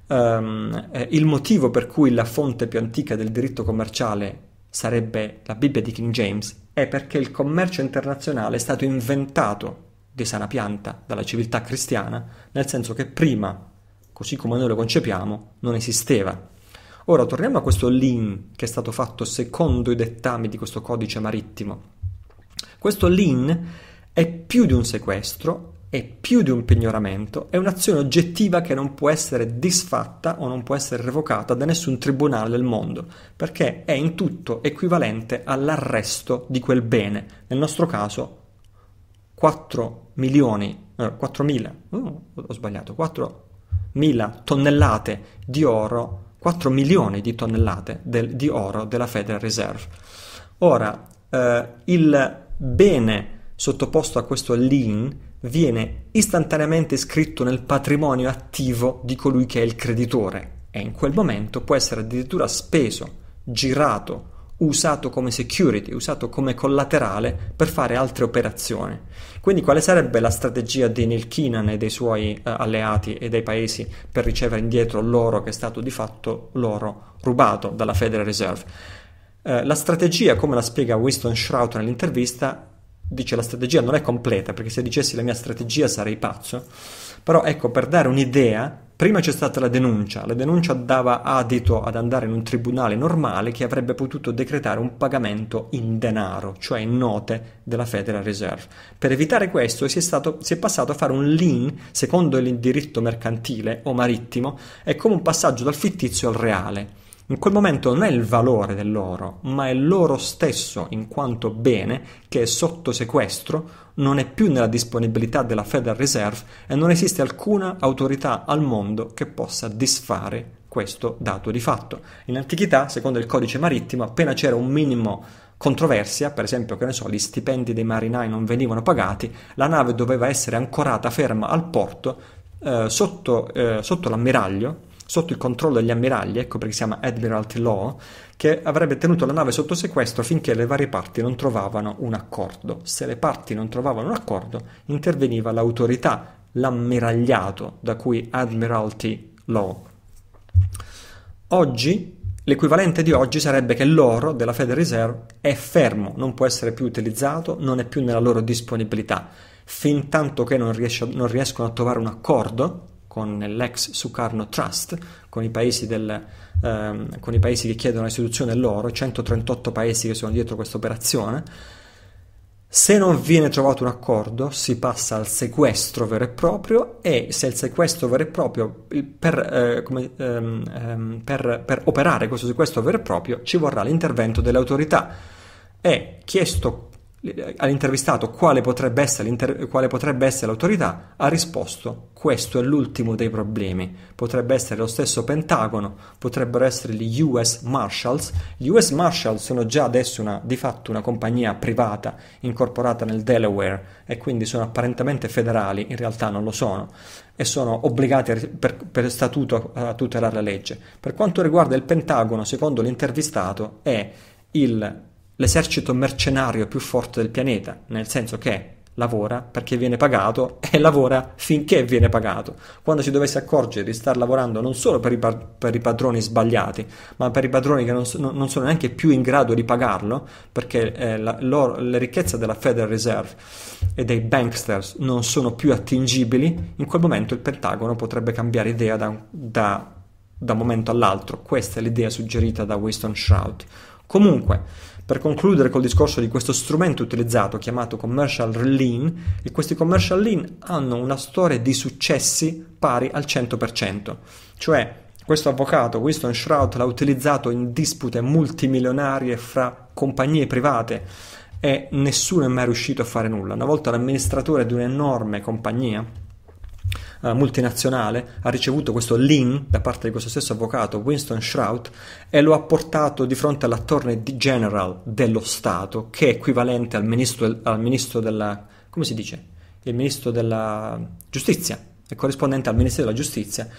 um, eh, il motivo per cui la fonte più antica del diritto commerciale sarebbe la Bibbia di King James è perché il commercio internazionale è stato inventato di sana pianta dalla civiltà cristiana, nel senso che prima, così come noi lo concepiamo, non esisteva. Ora torniamo a questo lean che è stato fatto secondo i dettami di questo codice marittimo. Questo lean è più di un sequestro, è più di un pignoramento, è un'azione oggettiva che non può essere disfatta o non può essere revocata da nessun tribunale del mondo, perché è in tutto equivalente all'arresto di quel bene, nel nostro caso 4 milioni, eh, mila, oh, ho sbagliato, 4 mila tonnellate di oro, 4 milioni di tonnellate del, di oro della Federal Reserve. Ora, eh, il bene sottoposto a questo lien viene istantaneamente scritto nel patrimonio attivo di colui che è il creditore e in quel momento può essere addirittura speso, girato, usato come security, usato come collaterale per fare altre operazioni. Quindi quale sarebbe la strategia di Neil Keenan e dei suoi eh, alleati e dei paesi per ricevere indietro l'oro che è stato di fatto l'oro rubato dalla Federal Reserve? Eh, la strategia, come la spiega Winston Shroud nell'intervista, dice la strategia non è completa, perché se dicessi la mia strategia sarei pazzo, però ecco, per dare un'idea, prima c'è stata la denuncia, la denuncia dava adito ad andare in un tribunale normale che avrebbe potuto decretare un pagamento in denaro, cioè in note della Federal Reserve. Per evitare questo si è, stato, si è passato a fare un lien, secondo il diritto mercantile o marittimo, è come un passaggio dal fittizio al reale in quel momento non è il valore dell'oro, ma è l'oro stesso in quanto bene che è sotto sequestro, non è più nella disponibilità della Federal Reserve e non esiste alcuna autorità al mondo che possa disfare questo dato di fatto. In antichità, secondo il codice marittimo, appena c'era un minimo controversia, per esempio, che ne so, gli stipendi dei marinai non venivano pagati, la nave doveva essere ancorata ferma al porto eh, sotto, eh, sotto l'ammiraglio sotto il controllo degli ammiragli, ecco perché si chiama Admiralty Law, che avrebbe tenuto la nave sotto sequestro finché le varie parti non trovavano un accordo. Se le parti non trovavano un accordo, interveniva l'autorità, l'ammiragliato, da cui Admiralty Law. Oggi, l'equivalente di oggi sarebbe che l'oro della Federal Reserve è fermo, non può essere più utilizzato, non è più nella loro disponibilità. Fin tanto che non, riesce, non riescono a trovare un accordo, con l'ex Sukarno Trust, con i paesi, del, ehm, con i paesi che chiedono l'istituzione loro, 138 paesi che sono dietro questa operazione. Se non viene trovato un accordo si passa al sequestro vero e proprio e se il sequestro vero e proprio, per, eh, come, ehm, ehm, per, per operare questo sequestro vero e proprio ci vorrà l'intervento delle autorità. È chiesto all'intervistato quale potrebbe, essere, quale potrebbe essere l'autorità, ha risposto questo è l'ultimo dei problemi, potrebbe essere lo stesso Pentagono, potrebbero essere gli US Marshals, gli US Marshals sono già adesso una, di fatto una compagnia privata incorporata nel Delaware e quindi sono apparentemente federali, in realtà non lo sono, e sono obbligati per, per statuto a tutelare la legge. Per quanto riguarda il Pentagono, secondo l'intervistato, è il l'esercito mercenario più forte del pianeta, nel senso che lavora perché viene pagato e lavora finché viene pagato. Quando si dovesse accorgere di star lavorando non solo per i, per i padroni sbagliati, ma per i padroni che non, so non, sono neanche più in grado di pagarlo, perché eh, la, loro, le ricchezze della Federal Reserve e dei banksters non sono più attingibili, in quel momento il Pentagono potrebbe cambiare idea da, da, da momento all'altro. Questa è l'idea suggerita da Winston Shroud. Comunque, per concludere col discorso di questo strumento utilizzato chiamato commercial lean, e questi commercial lean hanno una storia di successi pari al 100%, cioè questo avvocato Winston Shroud l'ha utilizzato in dispute multimilionarie fra compagnie private e nessuno è mai riuscito a fare nulla. Una volta l'amministratore di un'enorme compagnia eh, multinazionale, ha ricevuto questo lean da parte di questo stesso avvocato Winston Shrout e lo ha portato di fronte all'attorney general dello Stato, che è equivalente al ministro, al ministro della... come si dice? Il ministro della giustizia, è corrispondente al ministro della giustizia,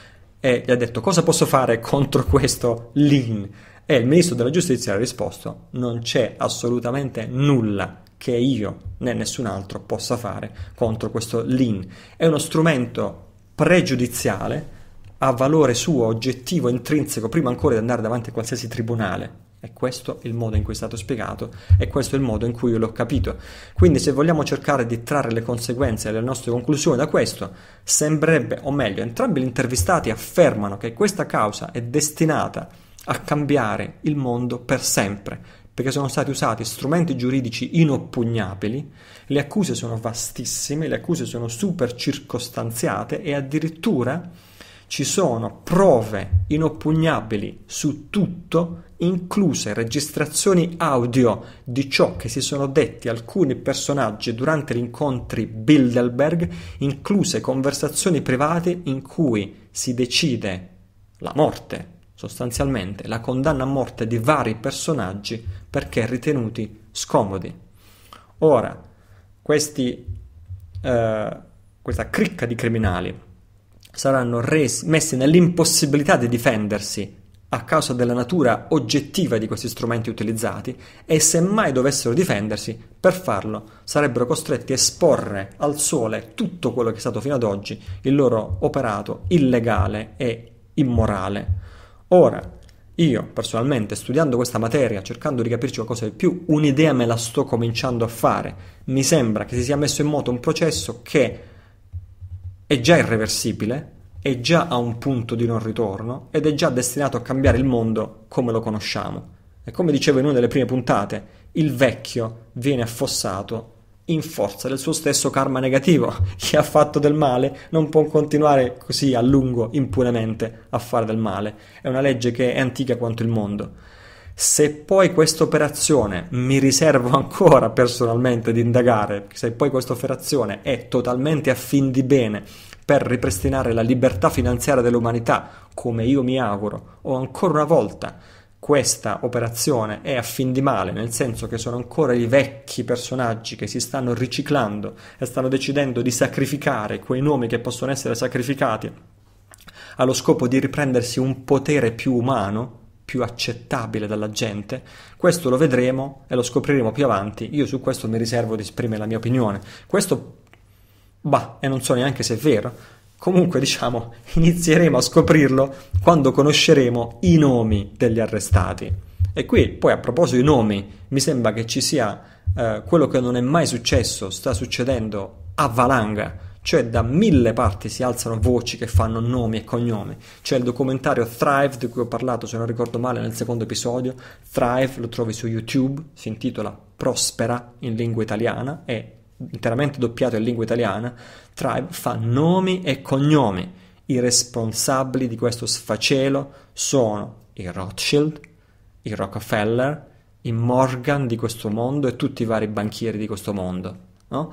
e gli ha detto cosa posso fare contro questo lean? E il ministro della giustizia ha risposto non c'è assolutamente nulla che io né nessun altro possa fare contro questo lean. È uno strumento pregiudiziale ha valore suo oggettivo, intrinseco, prima ancora di andare davanti a qualsiasi tribunale. E questo è il modo in cui è stato spiegato e questo è il modo in cui io l'ho capito. Quindi se vogliamo cercare di trarre le conseguenze e le nostre conclusioni da questo, sembrerebbe, o meglio, entrambi gli intervistati affermano che questa causa è destinata a cambiare il mondo per sempre, perché sono stati usati strumenti giuridici inoppugnabili le accuse sono vastissime, le accuse sono super circostanziate e addirittura ci sono prove inoppugnabili su tutto, incluse registrazioni audio di ciò che si sono detti alcuni personaggi durante gli incontri Bilderberg, incluse conversazioni private in cui si decide la morte, sostanzialmente la condanna a morte di vari personaggi perché ritenuti scomodi. Ora, questi, eh, questa cricca di criminali saranno resi, messi nell'impossibilità di difendersi a causa della natura oggettiva di questi strumenti utilizzati e se mai dovessero difendersi, per farlo sarebbero costretti a esporre al sole tutto quello che è stato fino ad oggi il loro operato illegale e immorale. Ora, io personalmente studiando questa materia, cercando di capirci qualcosa di più, un'idea me la sto cominciando a fare. Mi sembra che si sia messo in moto un processo che è già irreversibile, è già a un punto di non ritorno ed è già destinato a cambiare il mondo come lo conosciamo. E come dicevo in una delle prime puntate, il vecchio viene affossato in forza del suo stesso karma negativo. Chi ha fatto del male non può continuare così a lungo, impunemente, a fare del male. È una legge che è antica quanto il mondo. Se poi questa operazione, mi riservo ancora personalmente di indagare, se poi questa operazione è totalmente a fin di bene per ripristinare la libertà finanziaria dell'umanità, come io mi auguro, o ancora una volta questa operazione è a fin di male, nel senso che sono ancora i vecchi personaggi che si stanno riciclando e stanno decidendo di sacrificare quei nomi che possono essere sacrificati allo scopo di riprendersi un potere più umano, più accettabile dalla gente, questo lo vedremo e lo scopriremo più avanti. Io su questo mi riservo di esprimere la mia opinione. Questo, bah, e non so neanche se è vero, Comunque, diciamo, inizieremo a scoprirlo quando conosceremo i nomi degli arrestati. E qui, poi, a proposito dei nomi, mi sembra che ci sia eh, quello che non è mai successo, sta succedendo a valanga cioè da mille parti si alzano voci che fanno nomi e cognomi. C'è il documentario Thrive di cui ho parlato, se non ricordo male, nel secondo episodio. Thrive lo trovi su YouTube, si intitola Prospera in lingua italiana è interamente doppiato in lingua italiana, Tribe fa nomi e cognomi. I responsabili di questo sfacelo sono i Rothschild, i Rockefeller, i Morgan di questo mondo e tutti i vari banchieri di questo mondo. No?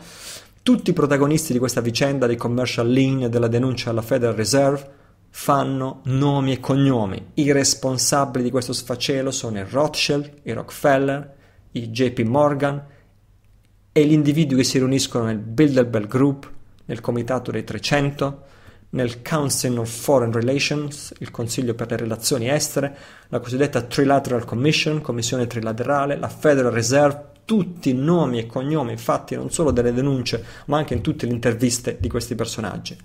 Tutti i protagonisti di questa vicenda di commercial lien e della denuncia alla Federal Reserve fanno nomi e cognomi. I responsabili di questo sfacelo sono i Rothschild, i Rockefeller, i JP Morgan, e gli individui che si riuniscono nel Bilderberg Group, nel Comitato dei 300, nel Council of Foreign Relations, il Consiglio per le relazioni estere, la cosiddetta Trilateral Commission, Commissione trilaterale, la Federal Reserve, tutti nomi e cognomi fatti non solo delle denunce, ma anche in tutte le interviste di questi personaggi.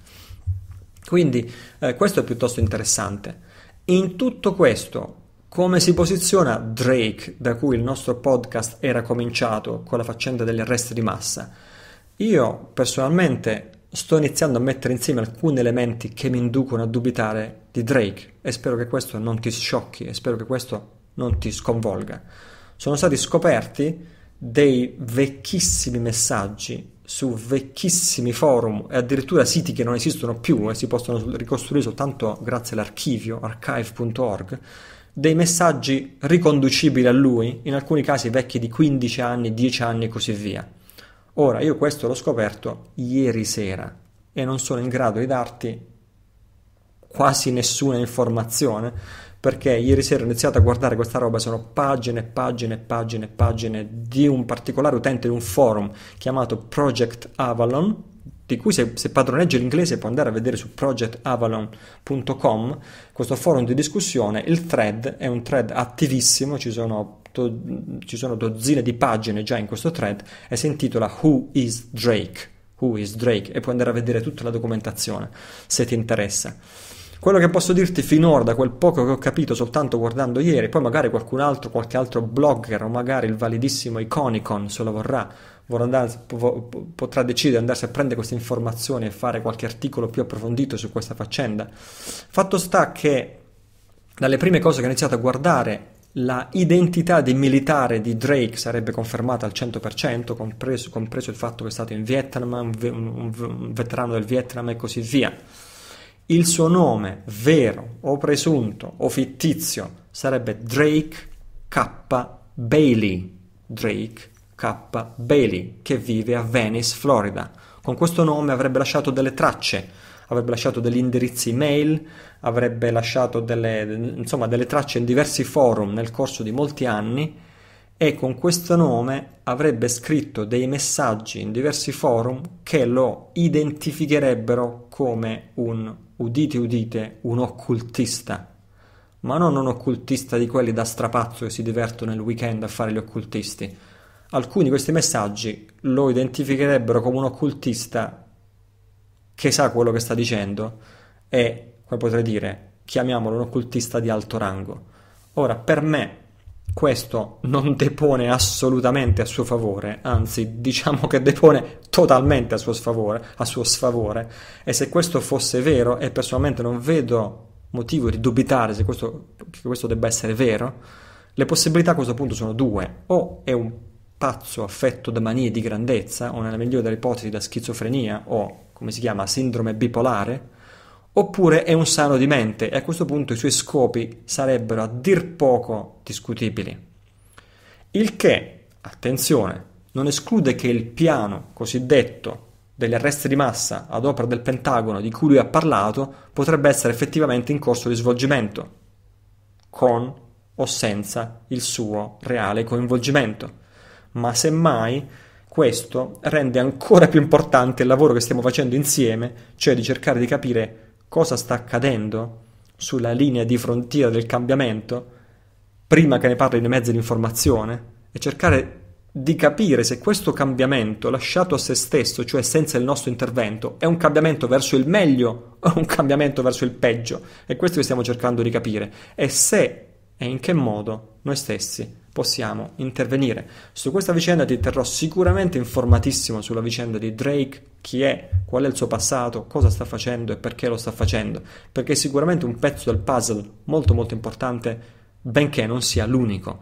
Quindi eh, questo è piuttosto interessante. In tutto questo, come si posiziona Drake, da cui il nostro podcast era cominciato con la faccenda degli arresti di massa? Io personalmente sto iniziando a mettere insieme alcuni elementi che mi inducono a dubitare di Drake e spero che questo non ti sciocchi e spero che questo non ti sconvolga. Sono stati scoperti dei vecchissimi messaggi su vecchissimi forum e addirittura siti che non esistono più e eh, si possono ricostruire soltanto grazie all'archivio archive.org dei messaggi riconducibili a lui, in alcuni casi vecchi di 15 anni, 10 anni e così via. Ora, io questo l'ho scoperto ieri sera e non sono in grado di darti quasi nessuna informazione perché ieri sera ho iniziato a guardare questa roba, sono pagine, pagine, pagine, pagine di un particolare utente di un forum chiamato Project Avalon di cui se, se padroneggi l'inglese puoi andare a vedere su projectavalon.com, questo forum di discussione, il thread è un thread attivissimo, ci sono, do, ci sono dozzine di pagine già in questo thread e si intitola Who is Drake? Who is Drake? E puoi andare a vedere tutta la documentazione se ti interessa. Quello che posso dirti finora, da quel poco che ho capito soltanto guardando ieri, poi magari qualcun altro, qualche altro blogger o magari il validissimo Iconicon se lo vorrà andare, potrà decidere di andarsi a prendere queste informazioni e fare qualche articolo più approfondito su questa faccenda. Fatto sta che dalle prime cose che ho iniziato a guardare la identità di militare di Drake sarebbe confermata al 100%, compreso, compreso il fatto che è stato in Vietnam, un, un, un, veterano del Vietnam e così via. Il suo nome vero o presunto o fittizio sarebbe Drake K. Bailey. Drake K. Bailey, che vive a Venice, Florida. Con questo nome avrebbe lasciato delle tracce, avrebbe lasciato degli indirizzi email, avrebbe lasciato delle, insomma, delle tracce in diversi forum nel corso di molti anni e con questo nome avrebbe scritto dei messaggi in diversi forum che lo identificherebbero come un, udite udite, un occultista. Ma non un occultista di quelli da strapazzo che si divertono nel weekend a fare gli occultisti, alcuni di questi messaggi lo identificherebbero come un occultista che sa quello che sta dicendo e, come potrei dire, chiamiamolo un occultista di alto rango. Ora, per me questo non depone assolutamente a suo favore, anzi diciamo che depone totalmente a suo sfavore, a suo sfavore. e se questo fosse vero, e personalmente non vedo motivo di dubitare se questo, che questo debba essere vero, le possibilità a questo punto sono due, o è un pazzo affetto da manie di grandezza o nella migliore delle ipotesi da schizofrenia o come si chiama sindrome bipolare oppure è un sano di mente e a questo punto i suoi scopi sarebbero a dir poco discutibili. Il che, attenzione, non esclude che il piano cosiddetto degli arresti di massa ad opera del Pentagono di cui lui ha parlato potrebbe essere effettivamente in corso di svolgimento, con o senza il suo reale coinvolgimento ma semmai questo rende ancora più importante il lavoro che stiamo facendo insieme, cioè di cercare di capire cosa sta accadendo sulla linea di frontiera del cambiamento, prima che ne parli nei mezzi di informazione, e cercare di capire se questo cambiamento lasciato a se stesso, cioè senza il nostro intervento, è un cambiamento verso il meglio o un cambiamento verso il peggio. È questo che stiamo cercando di capire. E se e in che modo noi stessi possiamo intervenire. Su questa vicenda ti terrò sicuramente informatissimo sulla vicenda di Drake, chi è, qual è il suo passato, cosa sta facendo e perché lo sta facendo, perché è sicuramente un pezzo del puzzle molto molto importante, benché non sia l'unico.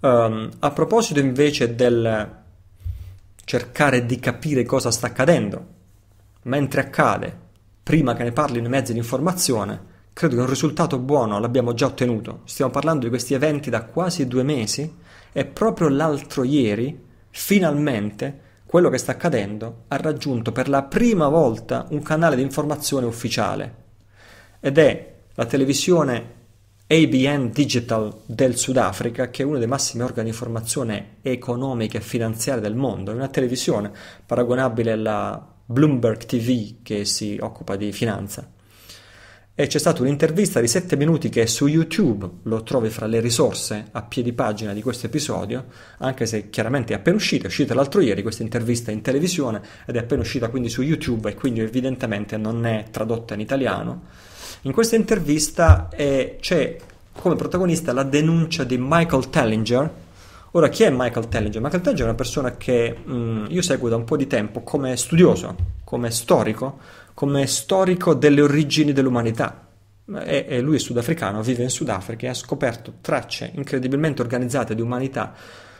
Um, a proposito invece del cercare di capire cosa sta accadendo, mentre accade, prima che ne parlino i mezzi di informazione, Credo che un risultato buono l'abbiamo già ottenuto. Stiamo parlando di questi eventi da quasi due mesi e proprio l'altro ieri, finalmente, quello che sta accadendo ha raggiunto per la prima volta un canale di informazione ufficiale ed è la televisione ABN Digital del Sudafrica, che è uno dei massimi organi di informazione economica e finanziaria del mondo, è una televisione paragonabile alla Bloomberg TV che si occupa di finanza e c'è stata un'intervista di 7 minuti che è su YouTube, lo trovi fra le risorse a piedi pagina di questo episodio, anche se chiaramente è appena uscita, è uscita l'altro ieri questa intervista in televisione ed è appena uscita quindi su YouTube e quindi evidentemente non è tradotta in italiano. In questa intervista è, eh, c'è come protagonista la denuncia di Michael Tellinger. Ora, chi è Michael Tellinger? Michael Tellinger è una persona che mh, mm, io seguo da un po' di tempo come studioso, come storico, come storico delle origini dell'umanità. E, e lui è sudafricano, vive in Sudafrica e ha scoperto tracce incredibilmente organizzate di umanità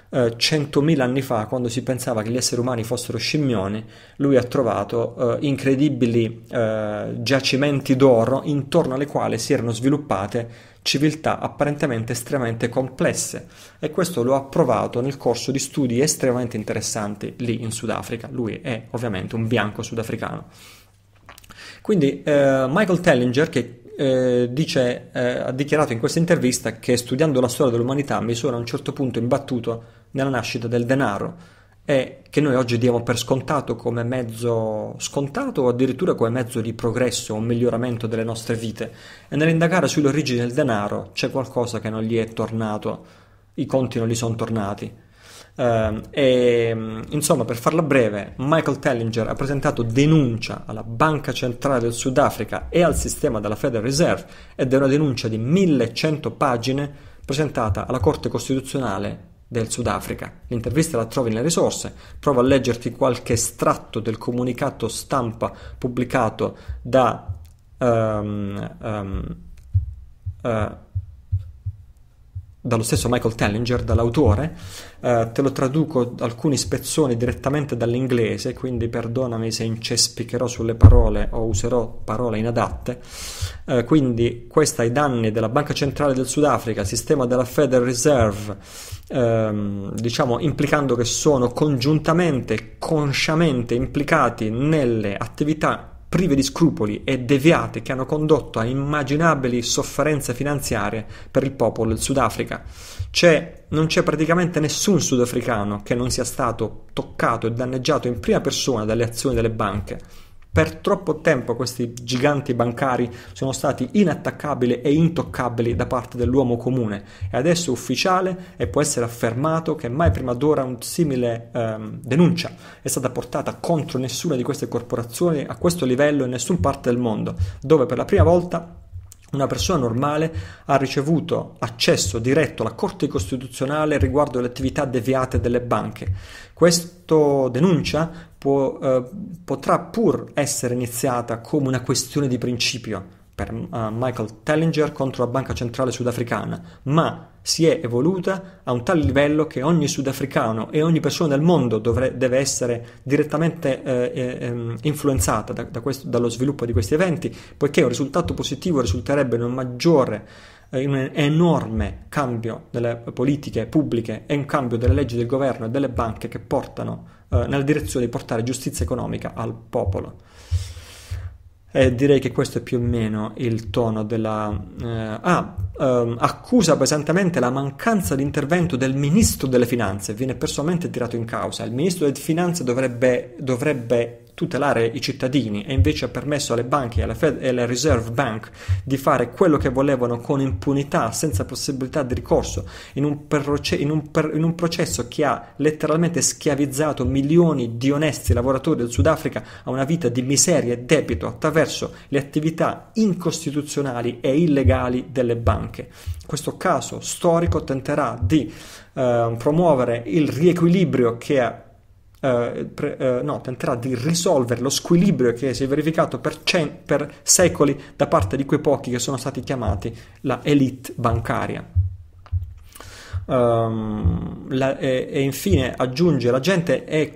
eh, 100.000 anni fa, quando si pensava che gli esseri umani fossero scimmioni, lui ha trovato eh, incredibili eh, giacimenti d'oro intorno alle quali si erano sviluppate civiltà apparentemente estremamente complesse e questo lo ha provato nel corso di studi estremamente interessanti lì in Sudafrica. Lui è ovviamente un bianco sudafricano. Quindi eh, Michael Tellinger, che eh, dice, eh, ha dichiarato in questa intervista che studiando la storia dell'umanità mi sono a un certo punto imbattuto nella nascita del denaro e che noi oggi diamo per scontato come mezzo scontato o addirittura come mezzo di progresso o miglioramento delle nostre vite e nell'indagare sulle origini del denaro c'è qualcosa che non gli è tornato, i conti non gli sono tornati Uh, e, insomma, per farla breve, Michael Tellinger ha presentato denuncia alla Banca Centrale del Sudafrica e al sistema della Federal Reserve ed è una denuncia di 1100 pagine presentata alla Corte Costituzionale del Sudafrica. L'intervista la trovi nelle risorse, provo a leggerti qualche estratto del comunicato stampa pubblicato da um, um, uh, dallo stesso Michael Tellinger, dall'autore, eh, te lo traduco alcuni spezzoni direttamente dall'inglese, quindi perdonami se incespicherò sulle parole o userò parole inadatte. Eh, quindi questo ai danni della Banca Centrale del Sudafrica, sistema della Federal Reserve, ehm, diciamo implicando che sono congiuntamente, consciamente implicati nelle attività prive di scrupoli e deviate che hanno condotto a immaginabili sofferenze finanziarie per il popolo del Sudafrica. C'è, non c'è praticamente nessun sudafricano che non sia stato toccato e danneggiato in prima persona dalle azioni delle banche per troppo tempo questi giganti bancari sono stati inattaccabili e intoccabili da parte dell'uomo comune e adesso è ufficiale e può essere affermato che mai prima d'ora un simile ehm, denuncia è stata portata contro nessuna di queste corporazioni a questo livello in nessun parte del mondo, dove per la prima volta una persona normale ha ricevuto accesso diretto alla Corte Costituzionale riguardo le attività deviate delle banche. Questa denuncia può, eh, potrà pur essere iniziata come una questione di principio, per uh, Michael Tellinger contro la Banca Centrale Sudafricana, ma si è evoluta a un tale livello che ogni sudafricano e ogni persona del mondo dovre- deve essere direttamente eh, eh, ehm, influenzata da, da questo, dallo sviluppo di questi eventi, poiché un risultato positivo risulterebbe in un maggiore eh, in un enorme cambio delle politiche pubbliche e un cambio delle leggi del governo e delle banche che portano eh, nella direzione di portare giustizia economica al popolo eh, direi che questo è più o meno il tono della... Eh, ah, ehm, accusa pesantemente la mancanza di intervento del ministro delle finanze, viene personalmente tirato in causa. Il ministro delle finanze dovrebbe, dovrebbe tutelare i cittadini e invece ha permesso alle banche e alla, Fed, e alla Reserve Bank di fare quello che volevano con impunità, senza possibilità di ricorso, in un, perroce, in un, per, in un processo che ha letteralmente schiavizzato milioni di onesti lavoratori del Sudafrica a una vita di miseria e debito attraverso le attività incostituzionali e illegali delle banche. Questo caso storico tenterà di eh, promuovere il riequilibrio che eh, pre, eh, no, tenterà di risolvere lo squilibrio che si è verificato per, cen- per secoli da parte di quei pochi che sono stati chiamati la elite bancaria. Um, la, e, e, infine aggiunge la gente è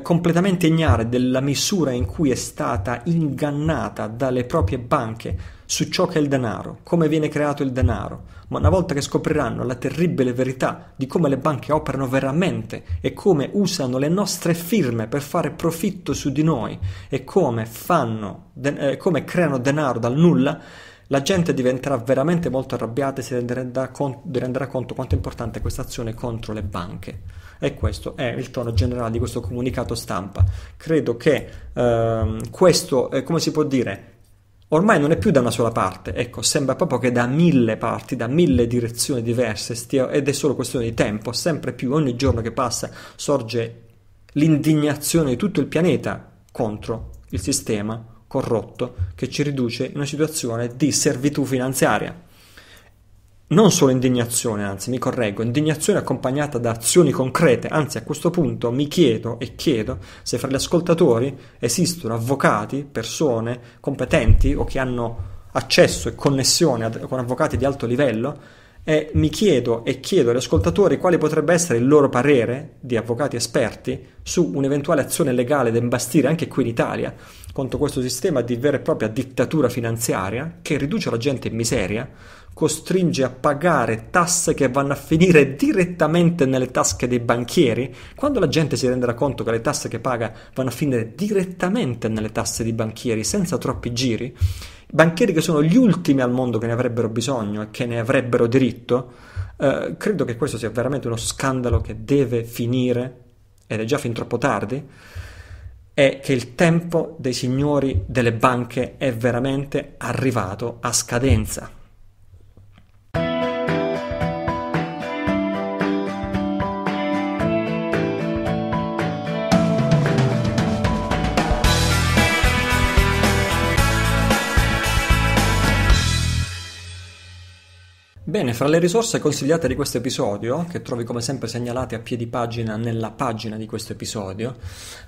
completamente ignare della misura in cui è stata ingannata dalle proprie banche su ciò che è il denaro, come viene creato il denaro, ma una volta che scopriranno la terribile verità di come le banche operano veramente e come usano le nostre firme per fare profitto su di noi e come, fanno, de- eh, come creano denaro dal nulla, la gente diventerà veramente molto arrabbiata e si renderà conto, renderà conto quanto è importante questa azione contro le banche. E questo è il tono generale di questo comunicato stampa. Credo che ehm, questo, eh, come si può dire, ormai non è più da una sola parte, ecco, sembra proprio che da mille parti, da mille direzioni diverse stia, ed è solo questione di tempo, sempre più ogni giorno che passa sorge l'indignazione di tutto il pianeta contro il sistema corrotto che ci riduce in una situazione di servitù finanziaria non solo indignazione, anzi mi correggo, indignazione accompagnata da azioni concrete, anzi a questo punto mi chiedo e chiedo se fra gli ascoltatori esistono avvocati, persone competenti o che hanno accesso e connessione ad, con avvocati di alto livello e mi chiedo e chiedo agli ascoltatori quale potrebbe essere il loro parere di avvocati esperti su un'eventuale azione legale da imbastire anche qui in Italia contro questo sistema di vera e propria dittatura finanziaria che riduce la gente in miseria, costringe a pagare tasse che vanno a finire direttamente nelle tasche dei banchieri, quando la gente si renderà conto che le tasse che paga vanno a finire direttamente nelle tasse dei banchieri senza troppi giri banchieri che sono gli ultimi al mondo che ne avrebbero bisogno e che ne avrebbero diritto, eh, credo che questo sia veramente uno scandalo che deve finire, ed è già fin troppo tardi, è che il tempo dei signori delle banche è veramente arrivato a scadenza. Bene, fra le risorse consigliate di questo episodio, che trovi come sempre segnalate a piedi pagina nella pagina di questo episodio,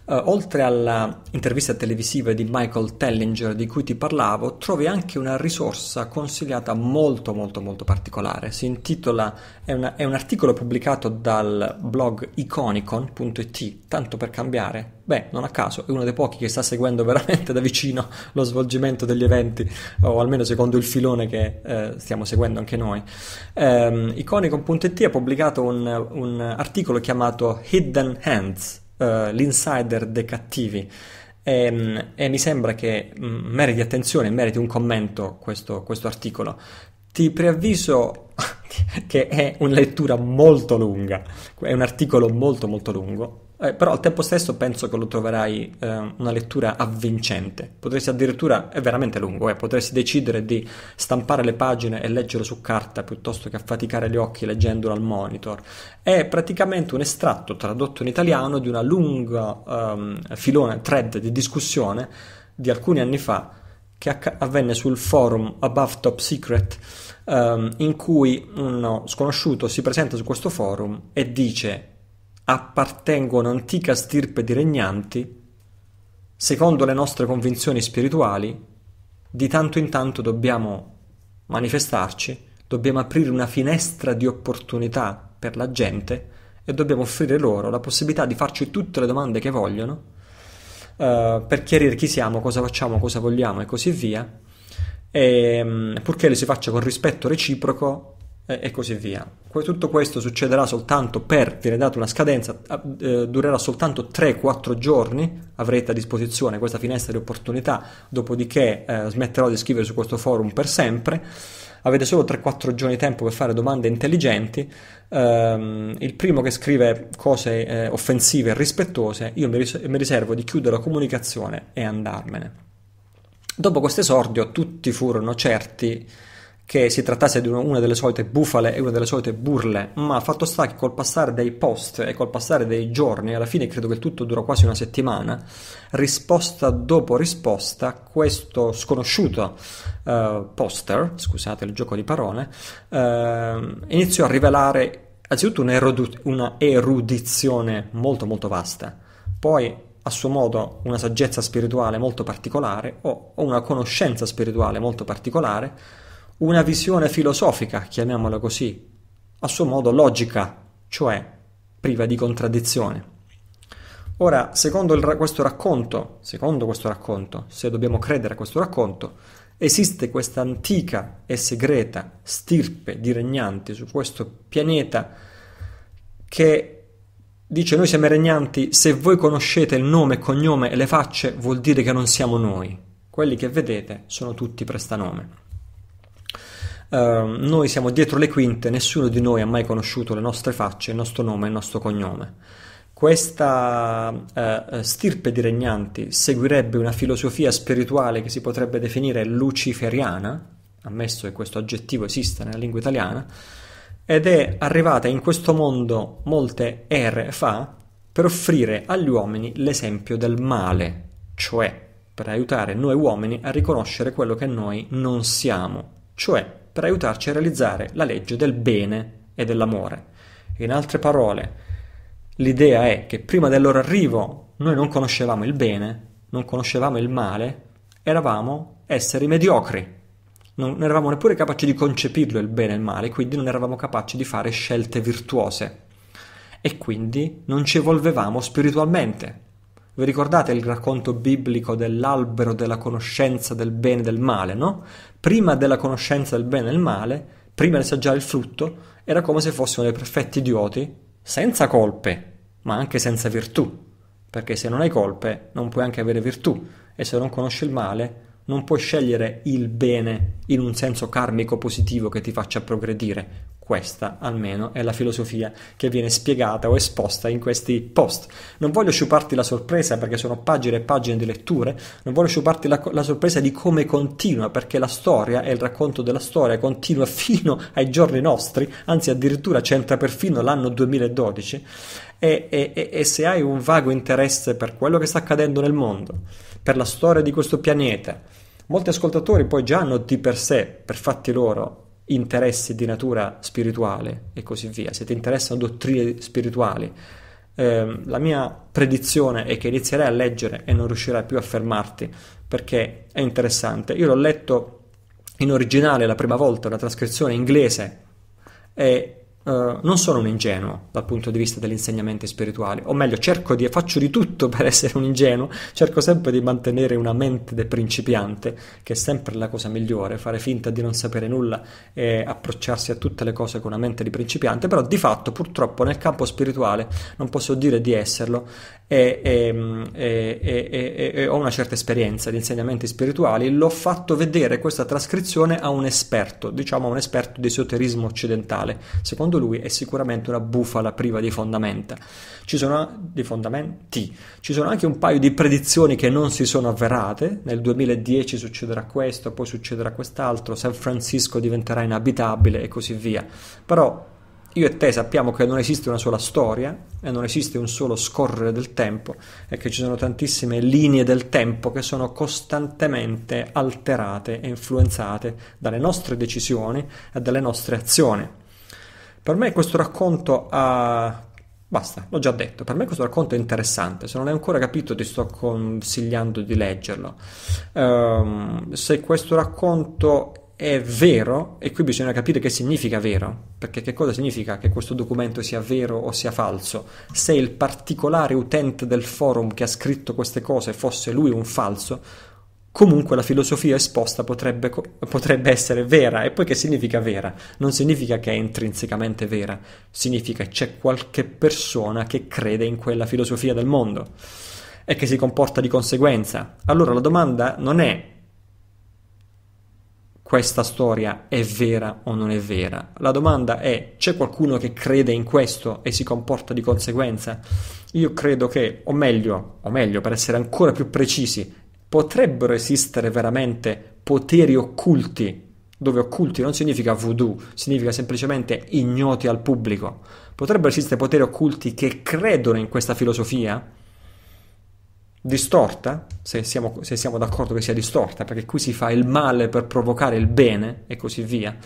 Uh, oltre all'intervista televisiva di Michael Tellinger di cui ti parlavo, trovi anche una risorsa consigliata molto molto molto particolare. Si intitola, è, una, è un articolo pubblicato dal blog iconicon.it, tanto per cambiare. Beh, non a caso, è uno dei pochi che sta seguendo veramente da vicino lo svolgimento degli eventi, o almeno secondo il filone che eh, stiamo seguendo anche noi. Um, ehm, iconicon.it ha pubblicato un, un articolo chiamato Hidden Hands uh, l'insider dei cattivi. E, ehm, e, mi sembra che mm, meriti attenzione, meriti un commento questo, questo articolo. Ti preavviso che è una lettura molto lunga, è un articolo molto molto lungo, eh, però al tempo stesso penso che lo troverai eh, una lettura avvincente. Potresti addirittura, è veramente lungo, eh, potresti decidere di stampare le pagine e leggerlo su carta piuttosto che affaticare gli occhi leggendolo al monitor. È praticamente un estratto tradotto in italiano di una lunga ehm, filone, thread di discussione di alcuni anni fa che acc- avvenne sul forum Above Top Secret ehm, in cui uno sconosciuto si presenta su questo forum e dice appartengono un'antica stirpe di regnanti, secondo le nostre convinzioni spirituali, di tanto in tanto dobbiamo manifestarci, dobbiamo aprire una finestra di opportunità per la gente e dobbiamo offrire loro la possibilità di farci tutte le domande che vogliono Uh, per chiarire chi siamo, cosa facciamo, cosa vogliamo e così via, e, um, purché lo si faccia con rispetto reciproco e così via. Tutto questo succederà soltanto per, viene data una scadenza, eh, durerà soltanto 3-4 giorni, avrete a disposizione questa finestra di opportunità, dopodiché eh, smetterò di scrivere su questo forum per sempre. Avete solo 3-4 giorni di tempo per fare domande intelligenti. Eh, il primo che scrive cose eh, offensive e rispettose, io mi, ris- mi riservo di chiudere la comunicazione e andarmene. Dopo questo esordio tutti furono certi che si trattasse di una delle solite bufale e una delle solite burle, ma fatto sta che col passare dei post e col passare dei giorni, alla fine credo che il tutto dura quasi una settimana, risposta dopo risposta, questo sconosciuto uh, poster, scusate il gioco di parole, uh, iniziò a rivelare anzitutto una erudizione molto molto vasta, poi a suo modo una saggezza spirituale molto particolare o, o una conoscenza spirituale molto particolare, una visione filosofica, chiamiamola così, a suo modo logica, cioè priva di contraddizione. Ora, secondo il, questo, racconto, secondo questo racconto, se dobbiamo credere a questo racconto, esiste questa antica e segreta stirpe di regnanti su questo pianeta che dice noi siamo regnanti, se voi conoscete il nome, cognome e le facce vuol dire che non siamo noi. Quelli che vedete sono tutti prestanome. Ehm, noi siamo dietro le quinte, nessuno di noi ha mai conosciuto le nostre facce, il nostro nome, e il nostro cognome. Questa uh, stirpe di regnanti seguirebbe una filosofia spirituale che si potrebbe definire luciferiana, ammesso che questo aggettivo esista nella lingua italiana, ed è arrivata in questo mondo molte ere fa per offrire agli uomini l'esempio del male, cioè per aiutare noi uomini a riconoscere quello che noi non siamo, cioè per aiutarci a realizzare la legge del bene e dell'amore. In altre parole, l'idea è che prima del loro arrivo noi non conoscevamo il bene, non conoscevamo il male, eravamo esseri mediocri, non eravamo neppure capaci di concepirlo il bene e il male, quindi non eravamo capaci di fare scelte virtuose e quindi non ci evolvevamo spiritualmente. Vi ricordate il racconto biblico dell'albero della conoscenza del bene e del male, no? Prima della conoscenza del bene e del male, prima di assaggiare il frutto, era come se fossimo dei perfetti idioti, senza colpe, ma anche senza virtù. Perché se non hai colpe, non puoi anche avere virtù. E se non conosci il male, non puoi scegliere il bene in un senso karmico positivo che ti faccia progredire, questa almeno è la filosofia che viene spiegata o esposta in questi post. Non voglio sciuparti la sorpresa perché sono pagine e pagine di letture, non voglio sciuparti la, la, sorpresa di come continua perché la storia e il racconto della storia continua fino ai giorni nostri, anzi addirittura c'entra perfino l'anno 2012 e, e, e se hai un vago interesse per quello che sta accadendo nel mondo, per la storia di questo pianeta, molti ascoltatori poi già hanno di per sé, per fatti loro, interessi di natura spirituale e così via, se ti interessano dottrine spirituali, eh, la mia predizione è che inizierai a leggere e non riuscirai più a fermarti perché è interessante. Io l'ho letto in originale la prima volta, una trascrizione inglese, e eh, non sono un ingenuo dal punto di vista dell'insegnamento spirituale, o meglio, cerco di, faccio di tutto per essere un ingenuo, cerco sempre di mantenere una mente del principiante, che è sempre la cosa migliore, fare finta di non sapere nulla e approcciarsi a tutte le cose con una mente di principiante, però di fatto purtroppo nel campo spirituale non posso dire di esserlo e, e, e, e ho una certa esperienza di insegnamenti spirituali, l'ho fatto vedere questa trascrizione a un esperto, diciamo a un esperto di esoterismo occidentale, secondo secondo lui è sicuramente una bufala priva di fondamenta. Ci sono, di fondamenti. Ci sono anche un paio di predizioni che non si sono avverate, nel 2010 succederà questo, poi succederà quest'altro, San Francisco diventerà inabitabile e così via. Però io e te sappiamo che non esiste una sola storia e non esiste un solo scorrere del tempo e che ci sono tantissime linee del tempo che sono costantemente alterate e influenzate dalle nostre decisioni e dalle nostre azioni. Per me questo racconto ha... Basta, l'ho già detto, per me questo racconto è interessante, se non hai ancora capito ti sto consigliando di leggerlo. Um, se questo racconto è vero, e qui bisogna capire che significa vero, perché che cosa significa che questo documento sia vero o sia falso? Se il particolare utente del forum che ha scritto queste cose fosse lui un falso, comunque la filosofia esposta potrebbe, potrebbe, essere vera, e poi che significa vera, non significa che è intrinsecamente vera, significa che c'è qualche persona che crede in quella filosofia del mondo e che si comporta di conseguenza. Allora la domanda non è questa storia è vera o non è vera, la domanda è c'è qualcuno che crede in questo e si comporta di conseguenza? Io credo che, o meglio, o meglio per essere ancora più precisi, potrebbero esistere veramente poteri occulti, dove occulti non significa voodoo, significa semplicemente ignoti al pubblico. Potrebbero esistere poteri occulti che credono in questa filosofia? distorta, se siamo, se siamo, d'accordo che sia distorta, perché qui si fa il male per provocare il bene e così via,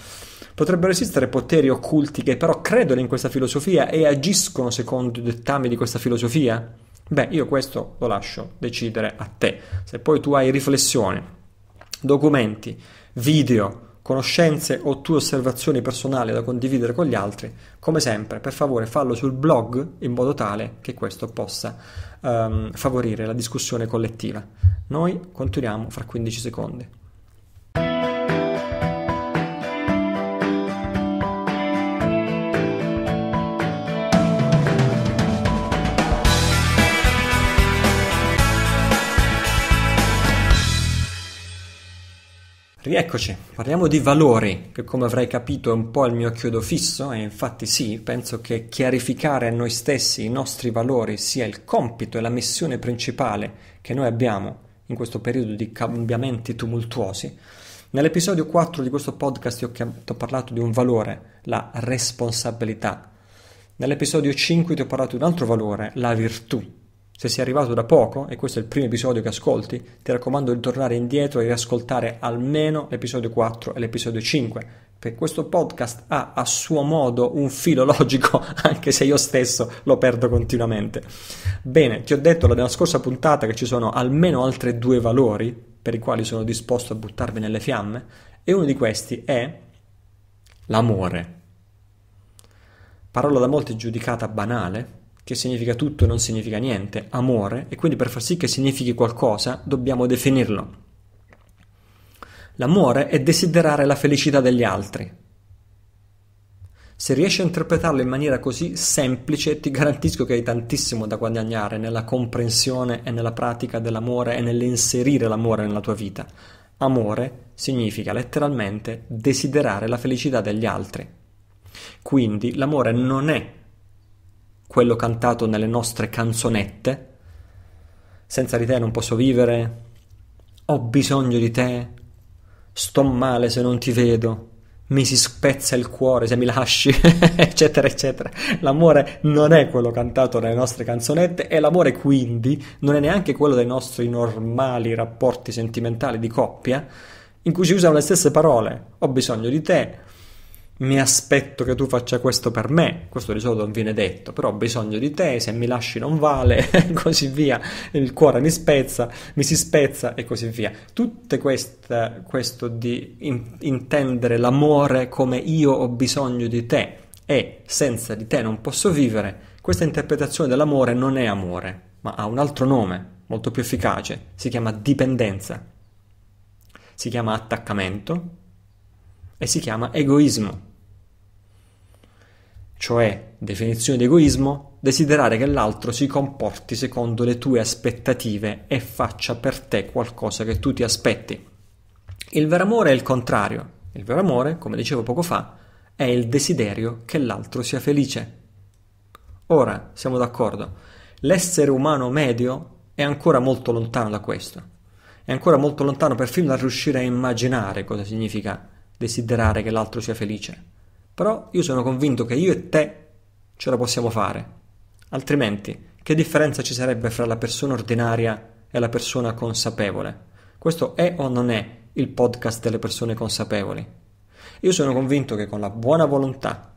potrebbero esistere poteri occulti che però credono in questa filosofia e agiscono secondo i dettami di questa filosofia? Beh, io questo lo lascio decidere a te. Se poi tu hai riflessioni, documenti, video, conoscenze o tue osservazioni personali da condividere con gli altri, come sempre, per favore fallo sul blog in modo tale che questo possa um, favorire la discussione collettiva. Noi continuiamo fra 15 secondi. Rieccoci, parliamo di valori, che come avrai capito è un po' il mio chiodo fisso e infatti sì, penso che chiarificare a noi stessi i nostri valori sia il compito e la missione principale che noi abbiamo in questo periodo di cambiamenti tumultuosi. Nell'episodio 4 di questo podcast ti ho parlato di un valore, la responsabilità. Nell'episodio 5 ti ho parlato di un altro valore, la virtù. Se sei arrivato da poco e questo è il primo episodio che ascolti, ti raccomando di tornare indietro e riascoltare almeno l'episodio 4 e l'episodio 5, perché questo podcast ha a suo modo un filo logico, anche se io stesso lo perdo continuamente. Bene, ti ho detto nella scorsa puntata che ci sono almeno altri due valori per i quali sono disposto a buttarmi nelle fiamme, e uno di questi è l'amore. Parola da molti giudicata banale, che significa tutto e non significa niente, amore, e quindi per far sì che significhi qualcosa dobbiamo definirlo. L'amore è desiderare la felicità degli altri. Se riesci a interpretarlo in maniera così semplice, ti garantisco che hai tantissimo da guadagnare nella comprensione e nella pratica dell'amore e nell'inserire l'amore nella tua vita. Amore significa letteralmente desiderare la felicità degli altri. Quindi l'amore non è quello cantato nelle nostre canzonette. Senza di te non posso vivere, ho bisogno di te, sto male se non ti vedo, mi si spezza il cuore se mi lasci, eccetera, eccetera. L'amore non è quello cantato nelle nostre canzonette e l'amore quindi non è neanche quello dei nostri normali rapporti sentimentali di coppia in cui si usano le stesse parole, ho bisogno di te, mi aspetto che tu faccia questo per me, questo di solito non viene detto, però ho bisogno di te, se mi lasci non vale, e così via, il cuore mi spezza, mi si spezza e così via. Tutto questo di in, intendere l'amore come io ho bisogno di te e senza di te non posso vivere, questa interpretazione dell'amore non è amore, ma ha un altro nome, molto più efficace, si chiama dipendenza, si chiama attaccamento e si chiama egoismo cioè definizione di egoismo, desiderare che l'altro si comporti secondo le tue aspettative e faccia per te qualcosa che tu ti aspetti. Il vero amore è il contrario. Il vero amore, come dicevo poco fa, è il desiderio che l'altro sia felice. Ora, siamo d'accordo, l'essere umano medio è ancora molto lontano da questo. È ancora molto lontano perfino da riuscire a immaginare cosa significa desiderare che l'altro sia felice però io sono convinto che io e te ce la possiamo fare. Altrimenti, che differenza ci sarebbe fra la persona ordinaria e la persona consapevole? Questo è o non è il podcast delle persone consapevoli? Io sono convinto che con la buona volontà,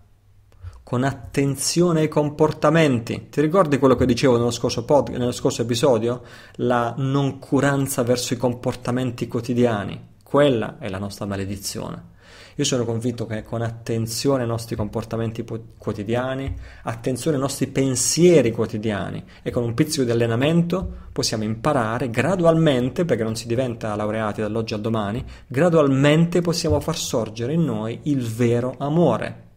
con attenzione ai comportamenti, ti ricordi quello che dicevo nello scorso, pod, nello scorso episodio? La noncuranza verso i comportamenti quotidiani, quella è la nostra maledizione. Io sono convinto che con attenzione ai nostri comportamenti quotidiani, attenzione ai nostri pensieri quotidiani e con un pizzico di allenamento possiamo imparare gradualmente, perché non si diventa laureati dall'oggi al domani, gradualmente possiamo far sorgere in noi il vero amore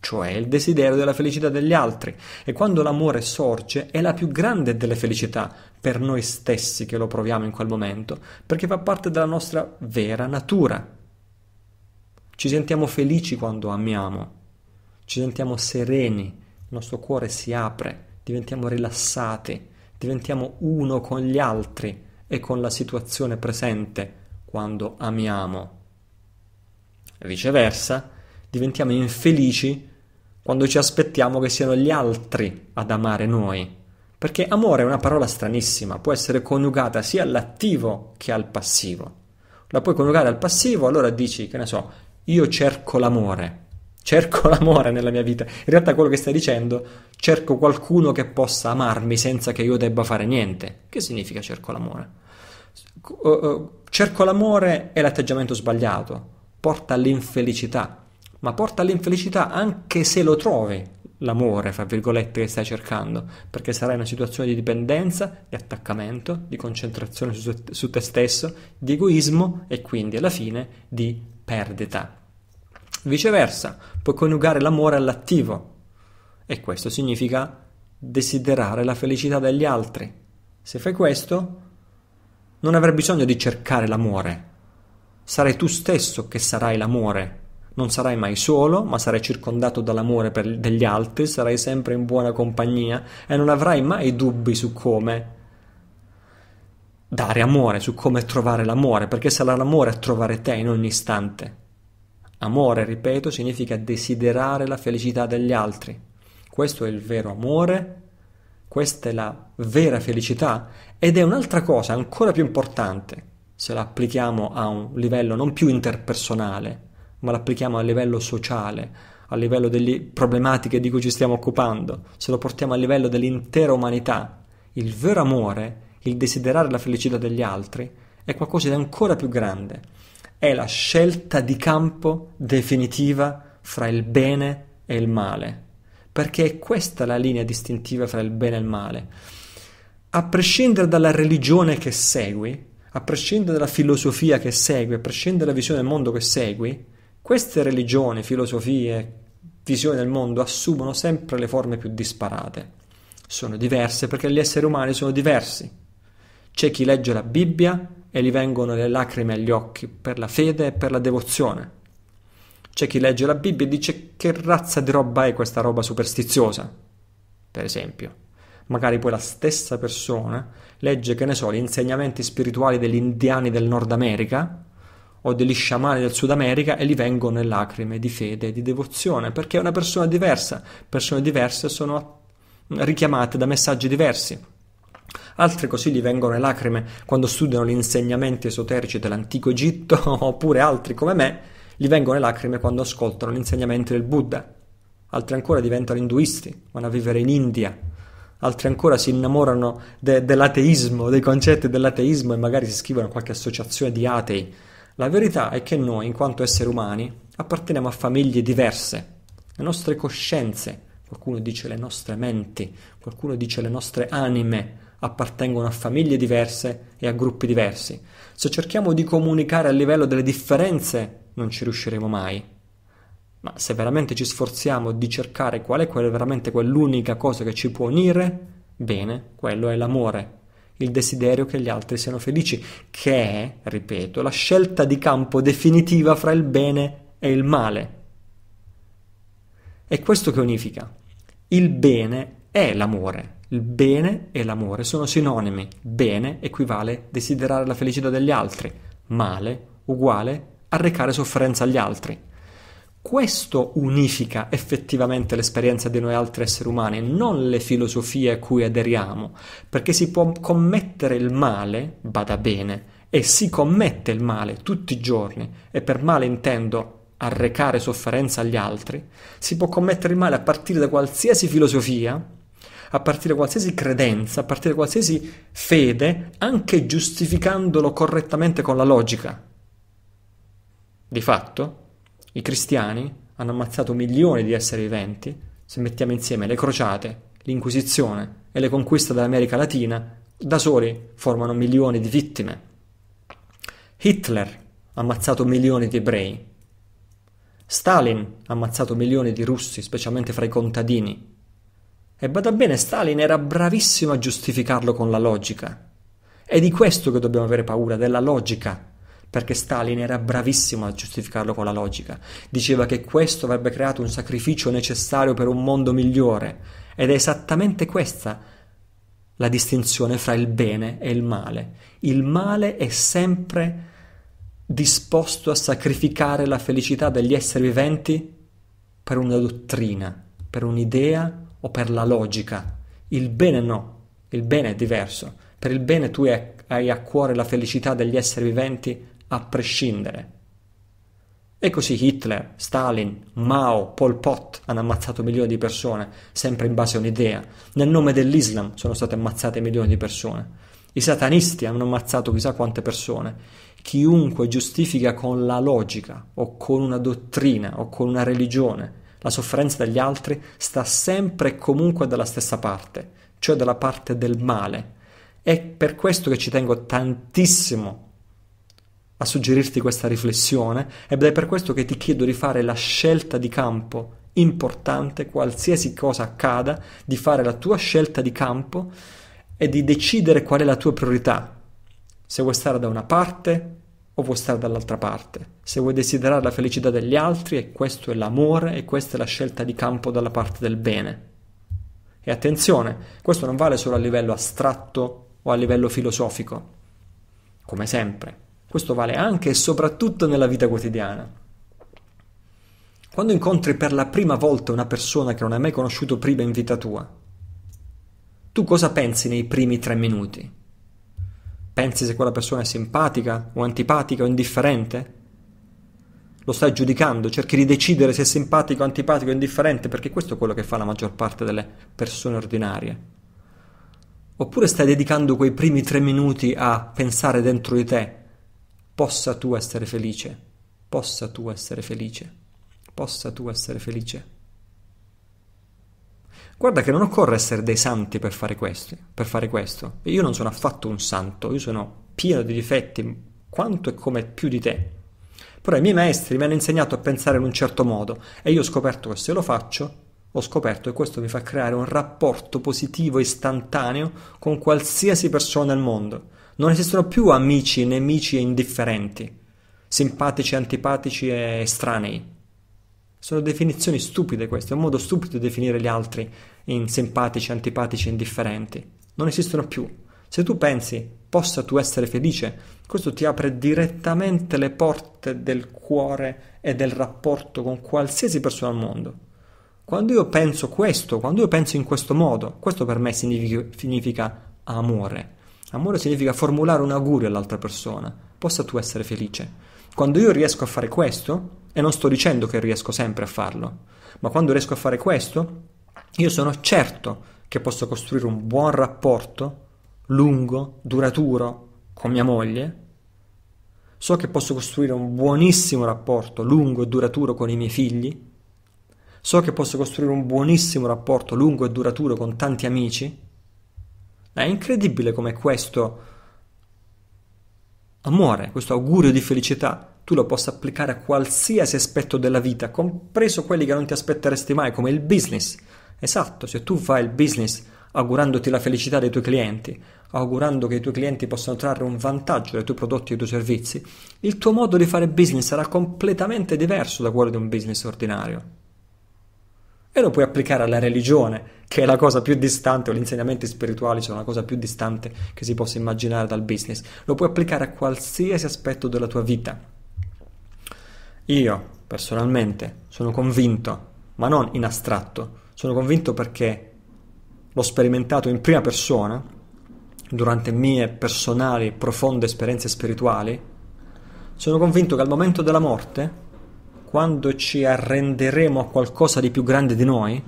cioè il desiderio della felicità degli altri. E quando l'amore sorge è la più grande delle felicità per noi stessi che lo proviamo in quel momento, perché fa parte della nostra vera natura. Ci sentiamo felici quando amiamo, ci sentiamo sereni, il nostro cuore si apre, diventiamo rilassati, diventiamo uno con gli altri e con la situazione presente quando amiamo. viceversa, diventiamo infelici quando ci aspettiamo che siano gli altri ad amare noi. Perché amore è una parola stranissima, può essere coniugata sia all'attivo che al passivo. La puoi coniugare al passivo, allora dici, che ne so, io cerco l'amore, cerco l'amore nella mia vita. In realtà quello che stai dicendo, cerco qualcuno che possa amarmi senza che io debba fare niente. Che significa cerco l'amore? Eh, eh, cerco l'amore è l'atteggiamento sbagliato, porta all'infelicità, ma porta all'infelicità anche se lo trovi l'amore, fra virgolette, che stai cercando, perché sarai in una situazione di dipendenza, di attaccamento, di concentrazione su, te stesso, di egoismo e quindi alla fine di perdita. Viceversa, puoi coniugare l'amore all'attivo e questo significa desiderare la felicità degli altri. Se fai questo, non avrai bisogno di cercare l'amore. Sarai tu stesso che sarai l'amore. Non sarai mai solo, ma sarai circondato dall'amore degli altri, sarai sempre in buona compagnia e non avrai mai dubbi su come dare amore, su come trovare l'amore, perché sarà l'amore a trovare te in ogni istante. Amore, ripeto, significa desiderare la felicità degli altri. Questo è il vero amore, questa è la vera felicità ed è un'altra cosa ancora più importante se la applichiamo a un livello non più interpersonale, ma l'applichiamo a livello sociale, a livello delle problematiche di cui ci stiamo occupando, se lo portiamo a livello dell'intera umanità. Il vero amore, il desiderare la felicità degli altri, è qualcosa di ancora più grande è la scelta di campo definitiva fra il bene e il male, perché è questa la linea distintiva fra il bene e il male. A prescindere dalla religione che segui, a prescindere dalla filosofia che segui, a prescindere dalla visione del mondo che segui, queste religioni, filosofie, visioni del mondo assumono sempre le forme più disparate. Sono diverse perché gli esseri umani sono diversi. C'è chi legge la Bibbia e gli vengono le lacrime agli occhi per la fede e per la devozione. C'è chi legge la Bibbia e dice che razza di roba è questa roba superstiziosa, per esempio. Magari poi la stessa persona legge, che ne so, gli insegnamenti spirituali degli indiani del Nord America o degli sciamani del Sud America e gli vengono le lacrime di fede e di devozione, perché è una persona diversa, persone diverse sono richiamate da messaggi diversi. Altri così gli vengono le lacrime quando studiano gli insegnamenti esoterici dell'antico Egitto, oppure altri come me gli vengono le lacrime quando ascoltano gli insegnamenti del Buddha. Altri ancora diventano induisti, vanno a vivere in India. Altri ancora si innamorano de- dell'ateismo, dei concetti dell'ateismo e magari si iscrivono a qualche associazione di atei. La verità è che noi, in quanto esseri umani, apparteniamo a famiglie diverse. Le nostre coscienze qualcuno dice le nostre menti, qualcuno dice le nostre anime appartengono a famiglie diverse e a gruppi diversi. Se cerchiamo di comunicare a livello delle differenze non ci riusciremo mai. Ma se veramente ci sforziamo di cercare qual è veramente quell'unica cosa che ci può unire, bene, quello è l'amore, il desiderio che gli altri siano felici, che è, ripeto, la scelta di campo definitiva fra il bene e il male. È questo che unifica. Il bene è l'amore. Il bene e l'amore sono sinonimi. Bene equivale a desiderare la felicità degli altri, male uguale arrecare sofferenza agli altri. Questo unifica effettivamente l'esperienza di noi altri esseri umani, non le filosofie a cui aderiamo, perché si può commettere il male, bada bene, e si commette il male tutti i giorni, e per male intendo arrecare sofferenza agli altri, si può commettere il male a partire da qualsiasi filosofia, a partire da qualsiasi credenza, a partire da qualsiasi fede, anche giustificandolo correttamente con la logica. Di fatto, i cristiani hanno ammazzato milioni di esseri viventi, se mettiamo insieme le crociate, l'inquisizione e le conquiste dell'America Latina, da soli formano milioni di vittime. Hitler ha ammazzato milioni di ebrei, Stalin ha ammazzato milioni di russi, specialmente fra i contadini. E bada bene, Stalin era bravissimo a giustificarlo con la logica. È di questo che dobbiamo avere paura, della logica, perché Stalin era bravissimo a giustificarlo con la logica. Diceva che questo avrebbe creato un sacrificio necessario per un mondo migliore. Ed è esattamente questa la distinzione fra il bene e il male. Il male è sempre disposto a sacrificare la felicità degli esseri viventi per una dottrina, per un'idea o per la logica. Il bene no, il bene è diverso. Per il bene tu hai a cuore la felicità degli esseri viventi a prescindere. E così Hitler, Stalin, Mao, Pol Pot hanno ammazzato milioni di persone, sempre in base a un'idea. Nel nome dell'Islam sono state ammazzate milioni di persone i satanisti hanno ammazzato chissà quante persone. Chiunque giustifica con la logica o con una dottrina o con una religione la sofferenza degli altri sta sempre e comunque dalla stessa parte, cioè dalla parte del male. È per questo che ci tengo tantissimo a suggerirti questa riflessione ed è per questo che ti chiedo di fare la scelta di campo importante, qualsiasi cosa accada, di fare la tua scelta di campo è di decidere qual è la tua priorità. Se vuoi stare da una parte o vuoi stare dall'altra parte. Se vuoi desiderare la felicità degli altri, e questo è l'amore e questa è la scelta di campo dalla parte del bene. E attenzione, questo non vale solo a livello astratto o a livello filosofico. Come sempre, questo vale anche e soprattutto nella vita quotidiana. Quando incontri per la prima volta una persona che non hai mai conosciuto prima in vita tua, tu cosa pensi nei primi tre minuti? Pensi se quella persona è simpatica o antipatica o indifferente? Lo stai giudicando, cerchi di decidere se è simpatico, antipatico o indifferente, perché questo è quello che fa la maggior parte delle persone ordinarie. Oppure stai dedicando quei primi tre minuti a pensare dentro di te, possa tu essere felice, possa tu essere felice, possa tu essere felice. Guarda che non occorre essere dei santi per fare, questo, per fare questo. E io non sono affatto un santo, io sono pieno di difetti, quanto e come più di te. Però i miei maestri mi hanno insegnato a pensare in un certo modo e io ho scoperto che se lo faccio, ho scoperto che questo mi fa creare un rapporto positivo istantaneo con qualsiasi persona nel mondo. Non esistono più amici, nemici e indifferenti, simpatici, antipatici e estranei. Sono definizioni stupide queste, è un modo stupido di definire gli altri in simpatici, antipatici, indifferenti. Non esistono più. Se tu pensi possa tu essere felice, questo ti apre direttamente le porte del cuore e del rapporto con qualsiasi persona al mondo. Quando io penso questo, quando io penso in questo modo, questo per me significa, significa amore. Amore significa formulare un augurio all'altra persona. Possa tu essere felice. Quando io riesco a fare questo, e non sto dicendo che riesco sempre a farlo, ma quando riesco a fare questo, io sono certo che posso costruire un buon rapporto lungo, duraturo con mia moglie. So che posso costruire un buonissimo rapporto lungo e duraturo con i miei figli. So che posso costruire un buonissimo rapporto lungo e duraturo con tanti amici. È incredibile come questo amore, questo augurio di felicità, tu lo possa applicare a qualsiasi aspetto della vita, compreso quelli che non ti aspetteresti mai, come il business. Esatto, se tu fai il business augurandoti la felicità dei tuoi clienti, augurando che i tuoi clienti possano trarre un vantaggio dai tuoi prodotti e dai tuoi servizi, il tuo modo di fare business sarà completamente diverso da quello di un business ordinario e lo puoi applicare alla religione, che è la cosa più distante, o gli insegnamenti spirituali sono la cosa più distante che si possa immaginare dal business. Lo puoi applicare a qualsiasi aspetto della tua vita. Io, personalmente, sono convinto, ma non in astratto, sono convinto perché l'ho sperimentato in prima persona, durante mie personali profonde esperienze spirituali, sono convinto che al momento della morte quando ci arrenderemo a qualcosa di più grande di noi,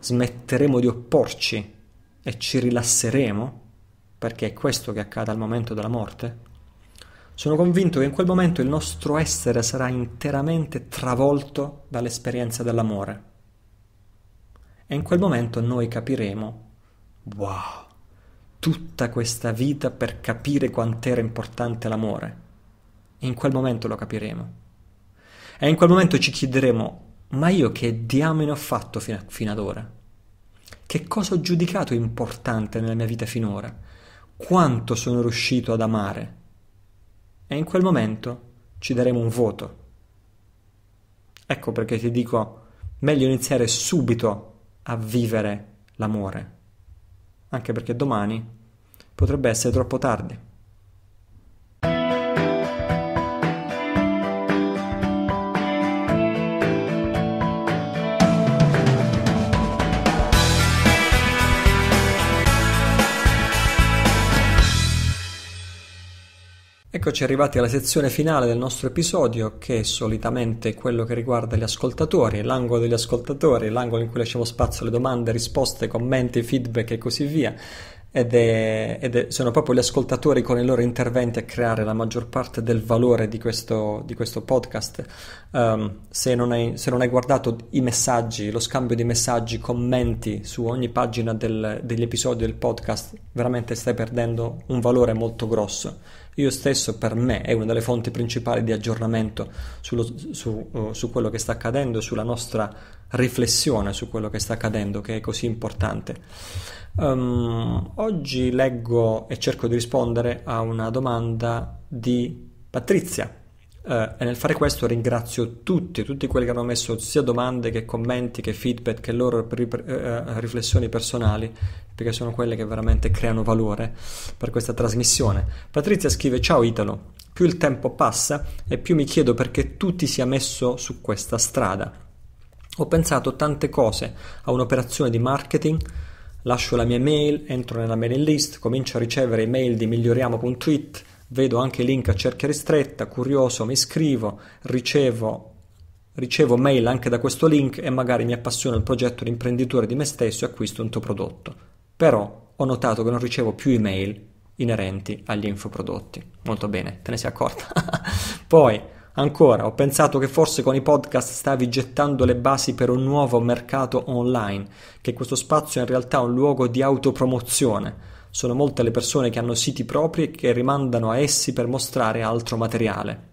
smetteremo di opporci e ci rilasseremo, perché è questo che accade al momento della morte, sono convinto che in quel momento il nostro essere sarà interamente travolto dall'esperienza dell'amore. E in quel momento noi capiremo, wow, tutta questa vita per capire quant'era importante l'amore. E in quel momento lo capiremo. E in quel momento ci chiederemo, ma io che diamine ho fatto fino, a, fino ad ora? Che cosa ho giudicato importante nella mia vita finora? Quanto sono riuscito ad amare? E in quel momento ci daremo un voto. Ecco perché ti dico, meglio iniziare subito a vivere l'amore, anche perché domani potrebbe essere troppo tardi. Eccoci arrivati alla sezione finale del nostro episodio, che è solitamente quello che riguarda gli ascoltatori, l'angolo degli ascoltatori, l'angolo in cui lasciamo spazio alle domande, risposte, commenti, feedback e così via. Ed, è, ed è, sono proprio gli ascoltatori con i loro interventi a creare la maggior parte del valore di questo, di questo podcast. Um, se, non hai, se, non hai, guardato i messaggi, lo scambio di messaggi, commenti su ogni pagina del, degli episodi del podcast, veramente stai perdendo un valore molto grosso. Io stesso per me è una delle fonti principali di aggiornamento sullo, su, uh, su quello che sta accadendo, sulla nostra riflessione su quello che sta accadendo, che è così importante. Um, oggi leggo e cerco di rispondere a una domanda di Patrizia Uh, e nel fare questo ringrazio tutti, tutti quelli che hanno messo sia domande che commenti, che feedback, che loro uh, riflessioni personali, perché sono quelle che veramente creano valore per questa trasmissione. Patrizia scrive: Ciao Italo, più il tempo passa e più mi chiedo perché tu ti sia messo su questa strada. Ho pensato tante cose a un'operazione di marketing. Lascio la mia mail, entro nella mailing list, comincio a ricevere email di miglioriamo.it vedo anche link a cerchia ristretta, curioso, mi iscrivo, ricevo, ricevo mail anche da questo link e magari mi appassiona il progetto di imprenditore di me stesso e acquisto un tuo prodotto. Però ho notato che non ricevo più email inerenti agli infoprodotti. Molto bene, te ne sei accorta. Poi, ancora, ho pensato che forse con i podcast stavi gettando le basi per un nuovo mercato online, che questo spazio è in realtà un luogo di autopromozione sono molte le persone che hanno siti propri e che rimandano a essi per mostrare altro materiale.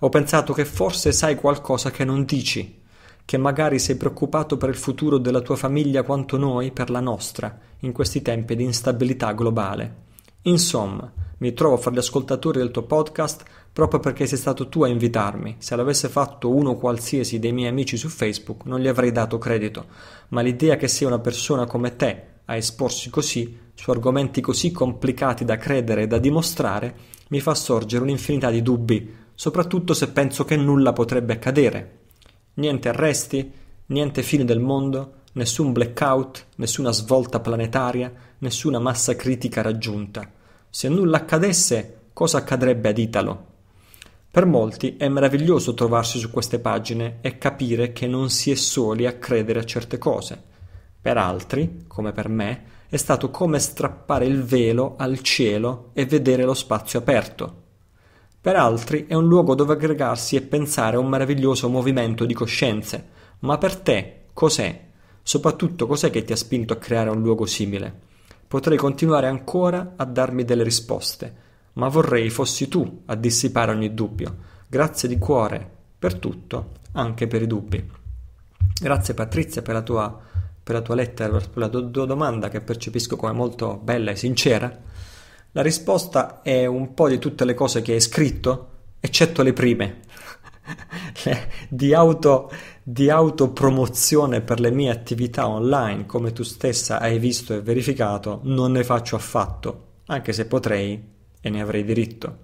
Ho pensato che forse sai qualcosa che non dici, che magari sei preoccupato per il futuro della tua famiglia quanto noi per la nostra, in questi tempi di instabilità globale. Insomma, mi trovo fra gli ascoltatori del tuo podcast proprio perché sei stato tu a invitarmi. Se l'avesse fatto uno qualsiasi dei miei amici su Facebook non gli avrei dato credito, ma l'idea che sia una persona come te a esporsi così su argomenti così complicati da credere e da dimostrare, mi fa sorgere un'infinità di dubbi, soprattutto se penso che nulla potrebbe accadere. Niente arresti, niente fine del mondo, nessun blackout, nessuna svolta planetaria, nessuna massa critica raggiunta. Se nulla accadesse, cosa accadrebbe ad Italo? Per molti è meraviglioso trovarsi su queste pagine e capire che non si è soli a credere a certe cose. Per altri, come per me, è stato come strappare il velo al cielo e vedere lo spazio aperto. Per altri è un luogo dove aggregarsi e pensare a un meraviglioso movimento di coscienze, ma per te cos'è? Soprattutto cos'è che ti ha spinto a creare un luogo simile? Potrei continuare ancora a darmi delle risposte, ma vorrei fossi tu a dissipare ogni dubbio. Grazie di cuore per tutto, anche per i dubbi. Grazie Patrizia per la tua per la tua lettera, per la tua domanda che percepisco come molto bella e sincera. La risposta è un po' di tutte le cose che hai scritto, eccetto le prime. di, auto, di autopromozione per le mie attività online, come tu stessa hai visto e verificato, non ne faccio affatto, anche se potrei e ne avrei diritto.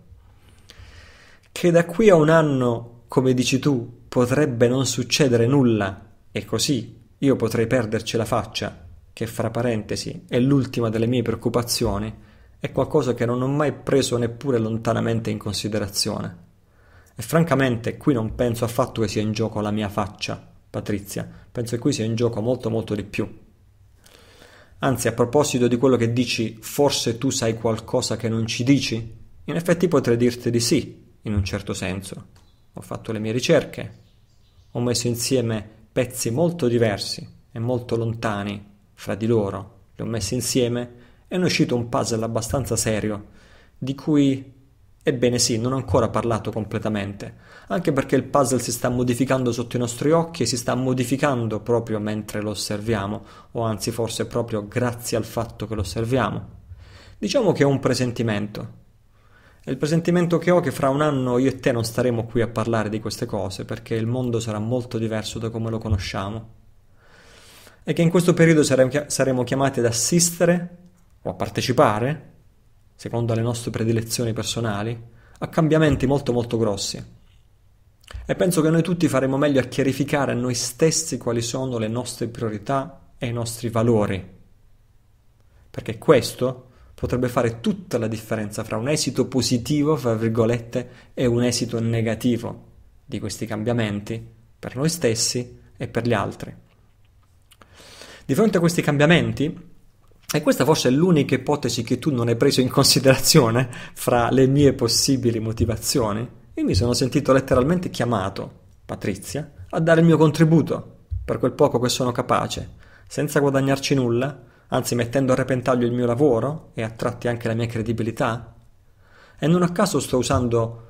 Che da qui a un anno, come dici tu, potrebbe non succedere nulla, e così io potrei perderci la faccia, che fra parentesi è l'ultima delle mie preoccupazioni, è qualcosa che non ho mai preso neppure lontanamente in considerazione. E francamente qui non penso affatto che sia in gioco la mia faccia, Patrizia, penso che qui sia in gioco molto molto di più. Anzi, a proposito di quello che dici, forse tu sai qualcosa che non ci dici? In effetti potrei dirti di sì, in un certo senso. Ho fatto le mie ricerche, ho messo insieme pezzi molto diversi e molto lontani fra di loro, li ho messi insieme e ne è uscito un puzzle abbastanza serio, di cui, ebbene sì, non ho ancora parlato completamente, anche perché il puzzle si sta modificando sotto i nostri occhi e si sta modificando proprio mentre lo osserviamo, o anzi forse proprio grazie al fatto che lo osserviamo. Diciamo che è un presentimento, è il presentimento che ho che fra un anno io e te non staremo qui a parlare di queste cose perché il mondo sarà molto diverso da come lo conosciamo. E che in questo periodo saremo chiamati ad assistere o a partecipare, secondo le nostre predilezioni personali, a cambiamenti molto molto grossi. E penso che noi tutti faremo meglio a chiarificare a noi stessi quali sono le nostre priorità e i nostri valori. Perché questo potrebbe fare tutta la differenza fra un esito positivo, fra virgolette, e un esito negativo di questi cambiamenti per noi stessi e per gli altri. Di fronte a questi cambiamenti, e questa forse è l'unica ipotesi che tu non hai preso in considerazione fra le mie possibili motivazioni, io mi sono sentito letteralmente chiamato, Patrizia, a dare il mio contributo per quel poco che sono capace, senza guadagnarci nulla, anzi mettendo a repentaglio il mio lavoro e a tratti anche la mia credibilità? E non a caso sto usando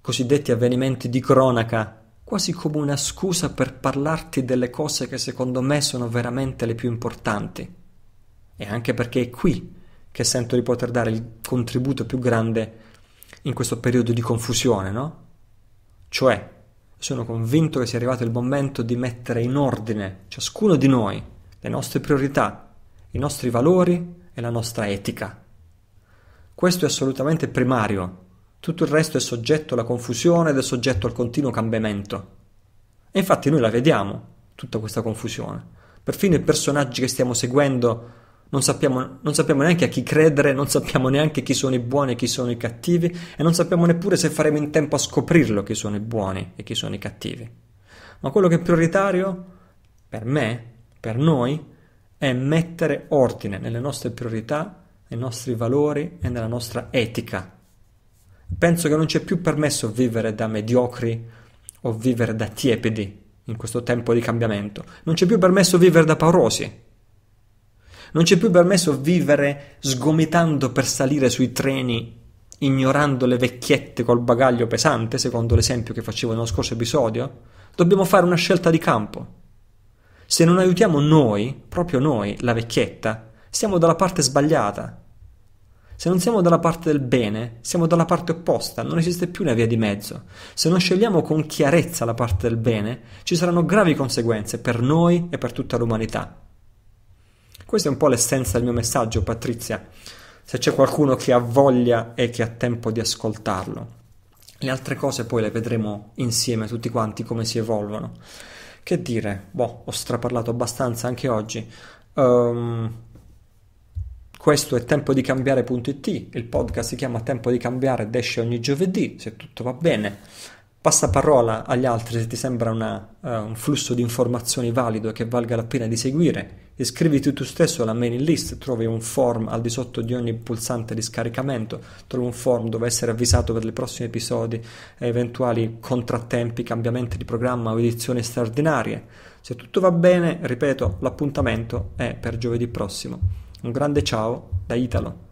cosiddetti avvenimenti di cronaca quasi come una scusa per parlarti delle cose che secondo me sono veramente le più importanti. E anche perché è qui che sento di poter dare il contributo più grande in questo periodo di confusione, no? Cioè, sono convinto che sia arrivato il momento di mettere in ordine ciascuno di noi le nostre priorità i nostri valori e la nostra etica. Questo è assolutamente primario, tutto il resto è soggetto alla confusione ed è soggetto al continuo cambiamento. E infatti noi la vediamo, tutta questa confusione. Perfino i personaggi che stiamo seguendo non sappiamo, non sappiamo, neanche a chi credere, non sappiamo neanche chi sono i buoni e chi sono i cattivi e non sappiamo neppure se faremo in tempo a scoprirlo chi sono i buoni e chi sono i cattivi. Ma quello che è prioritario per me, per noi, è è mettere ordine nelle nostre priorità, nei nostri valori e nella nostra etica. Penso che non c'è più permesso vivere da mediocri o vivere da tiepidi in questo tempo di cambiamento. Non c'è più permesso vivere da paurosi. Non c'è più permesso vivere sgomitando per salire sui treni, ignorando le vecchiette col bagaglio pesante, secondo l'esempio che facevo nello scorso episodio. Dobbiamo fare una scelta di campo. Se non aiutiamo noi, proprio noi, la vecchietta, siamo dalla parte sbagliata. Se non siamo dalla parte del bene, siamo dalla parte opposta, non esiste più una via di mezzo. Se non scegliamo con chiarezza la parte del bene, ci saranno gravi conseguenze per noi e per tutta l'umanità. Questa è un po' l'essenza del mio messaggio, Patrizia, se c'è qualcuno che ha voglia e che ha tempo di ascoltarlo. Le altre cose poi le vedremo insieme tutti quanti come si evolvono. Che dire? Boh, ho straparlato abbastanza anche oggi. Um, questo è Tempo di Cambiare.it, il podcast si chiama Tempo di Cambiare ed esce ogni giovedì, se tutto va bene. Passa parola agli altri se ti sembra una, uh, un flusso di informazioni valido che valga la pena di seguire. Iscriviti tu stesso alla mailing list, trovi un form al di sotto di ogni pulsante di scaricamento, trovi un form dove essere avvisato per i prossimi episodi, eventuali contrattempi, cambiamenti di programma o edizioni straordinarie. Se tutto va bene, ripeto, l'appuntamento è per giovedì prossimo. Un grande ciao da Italo.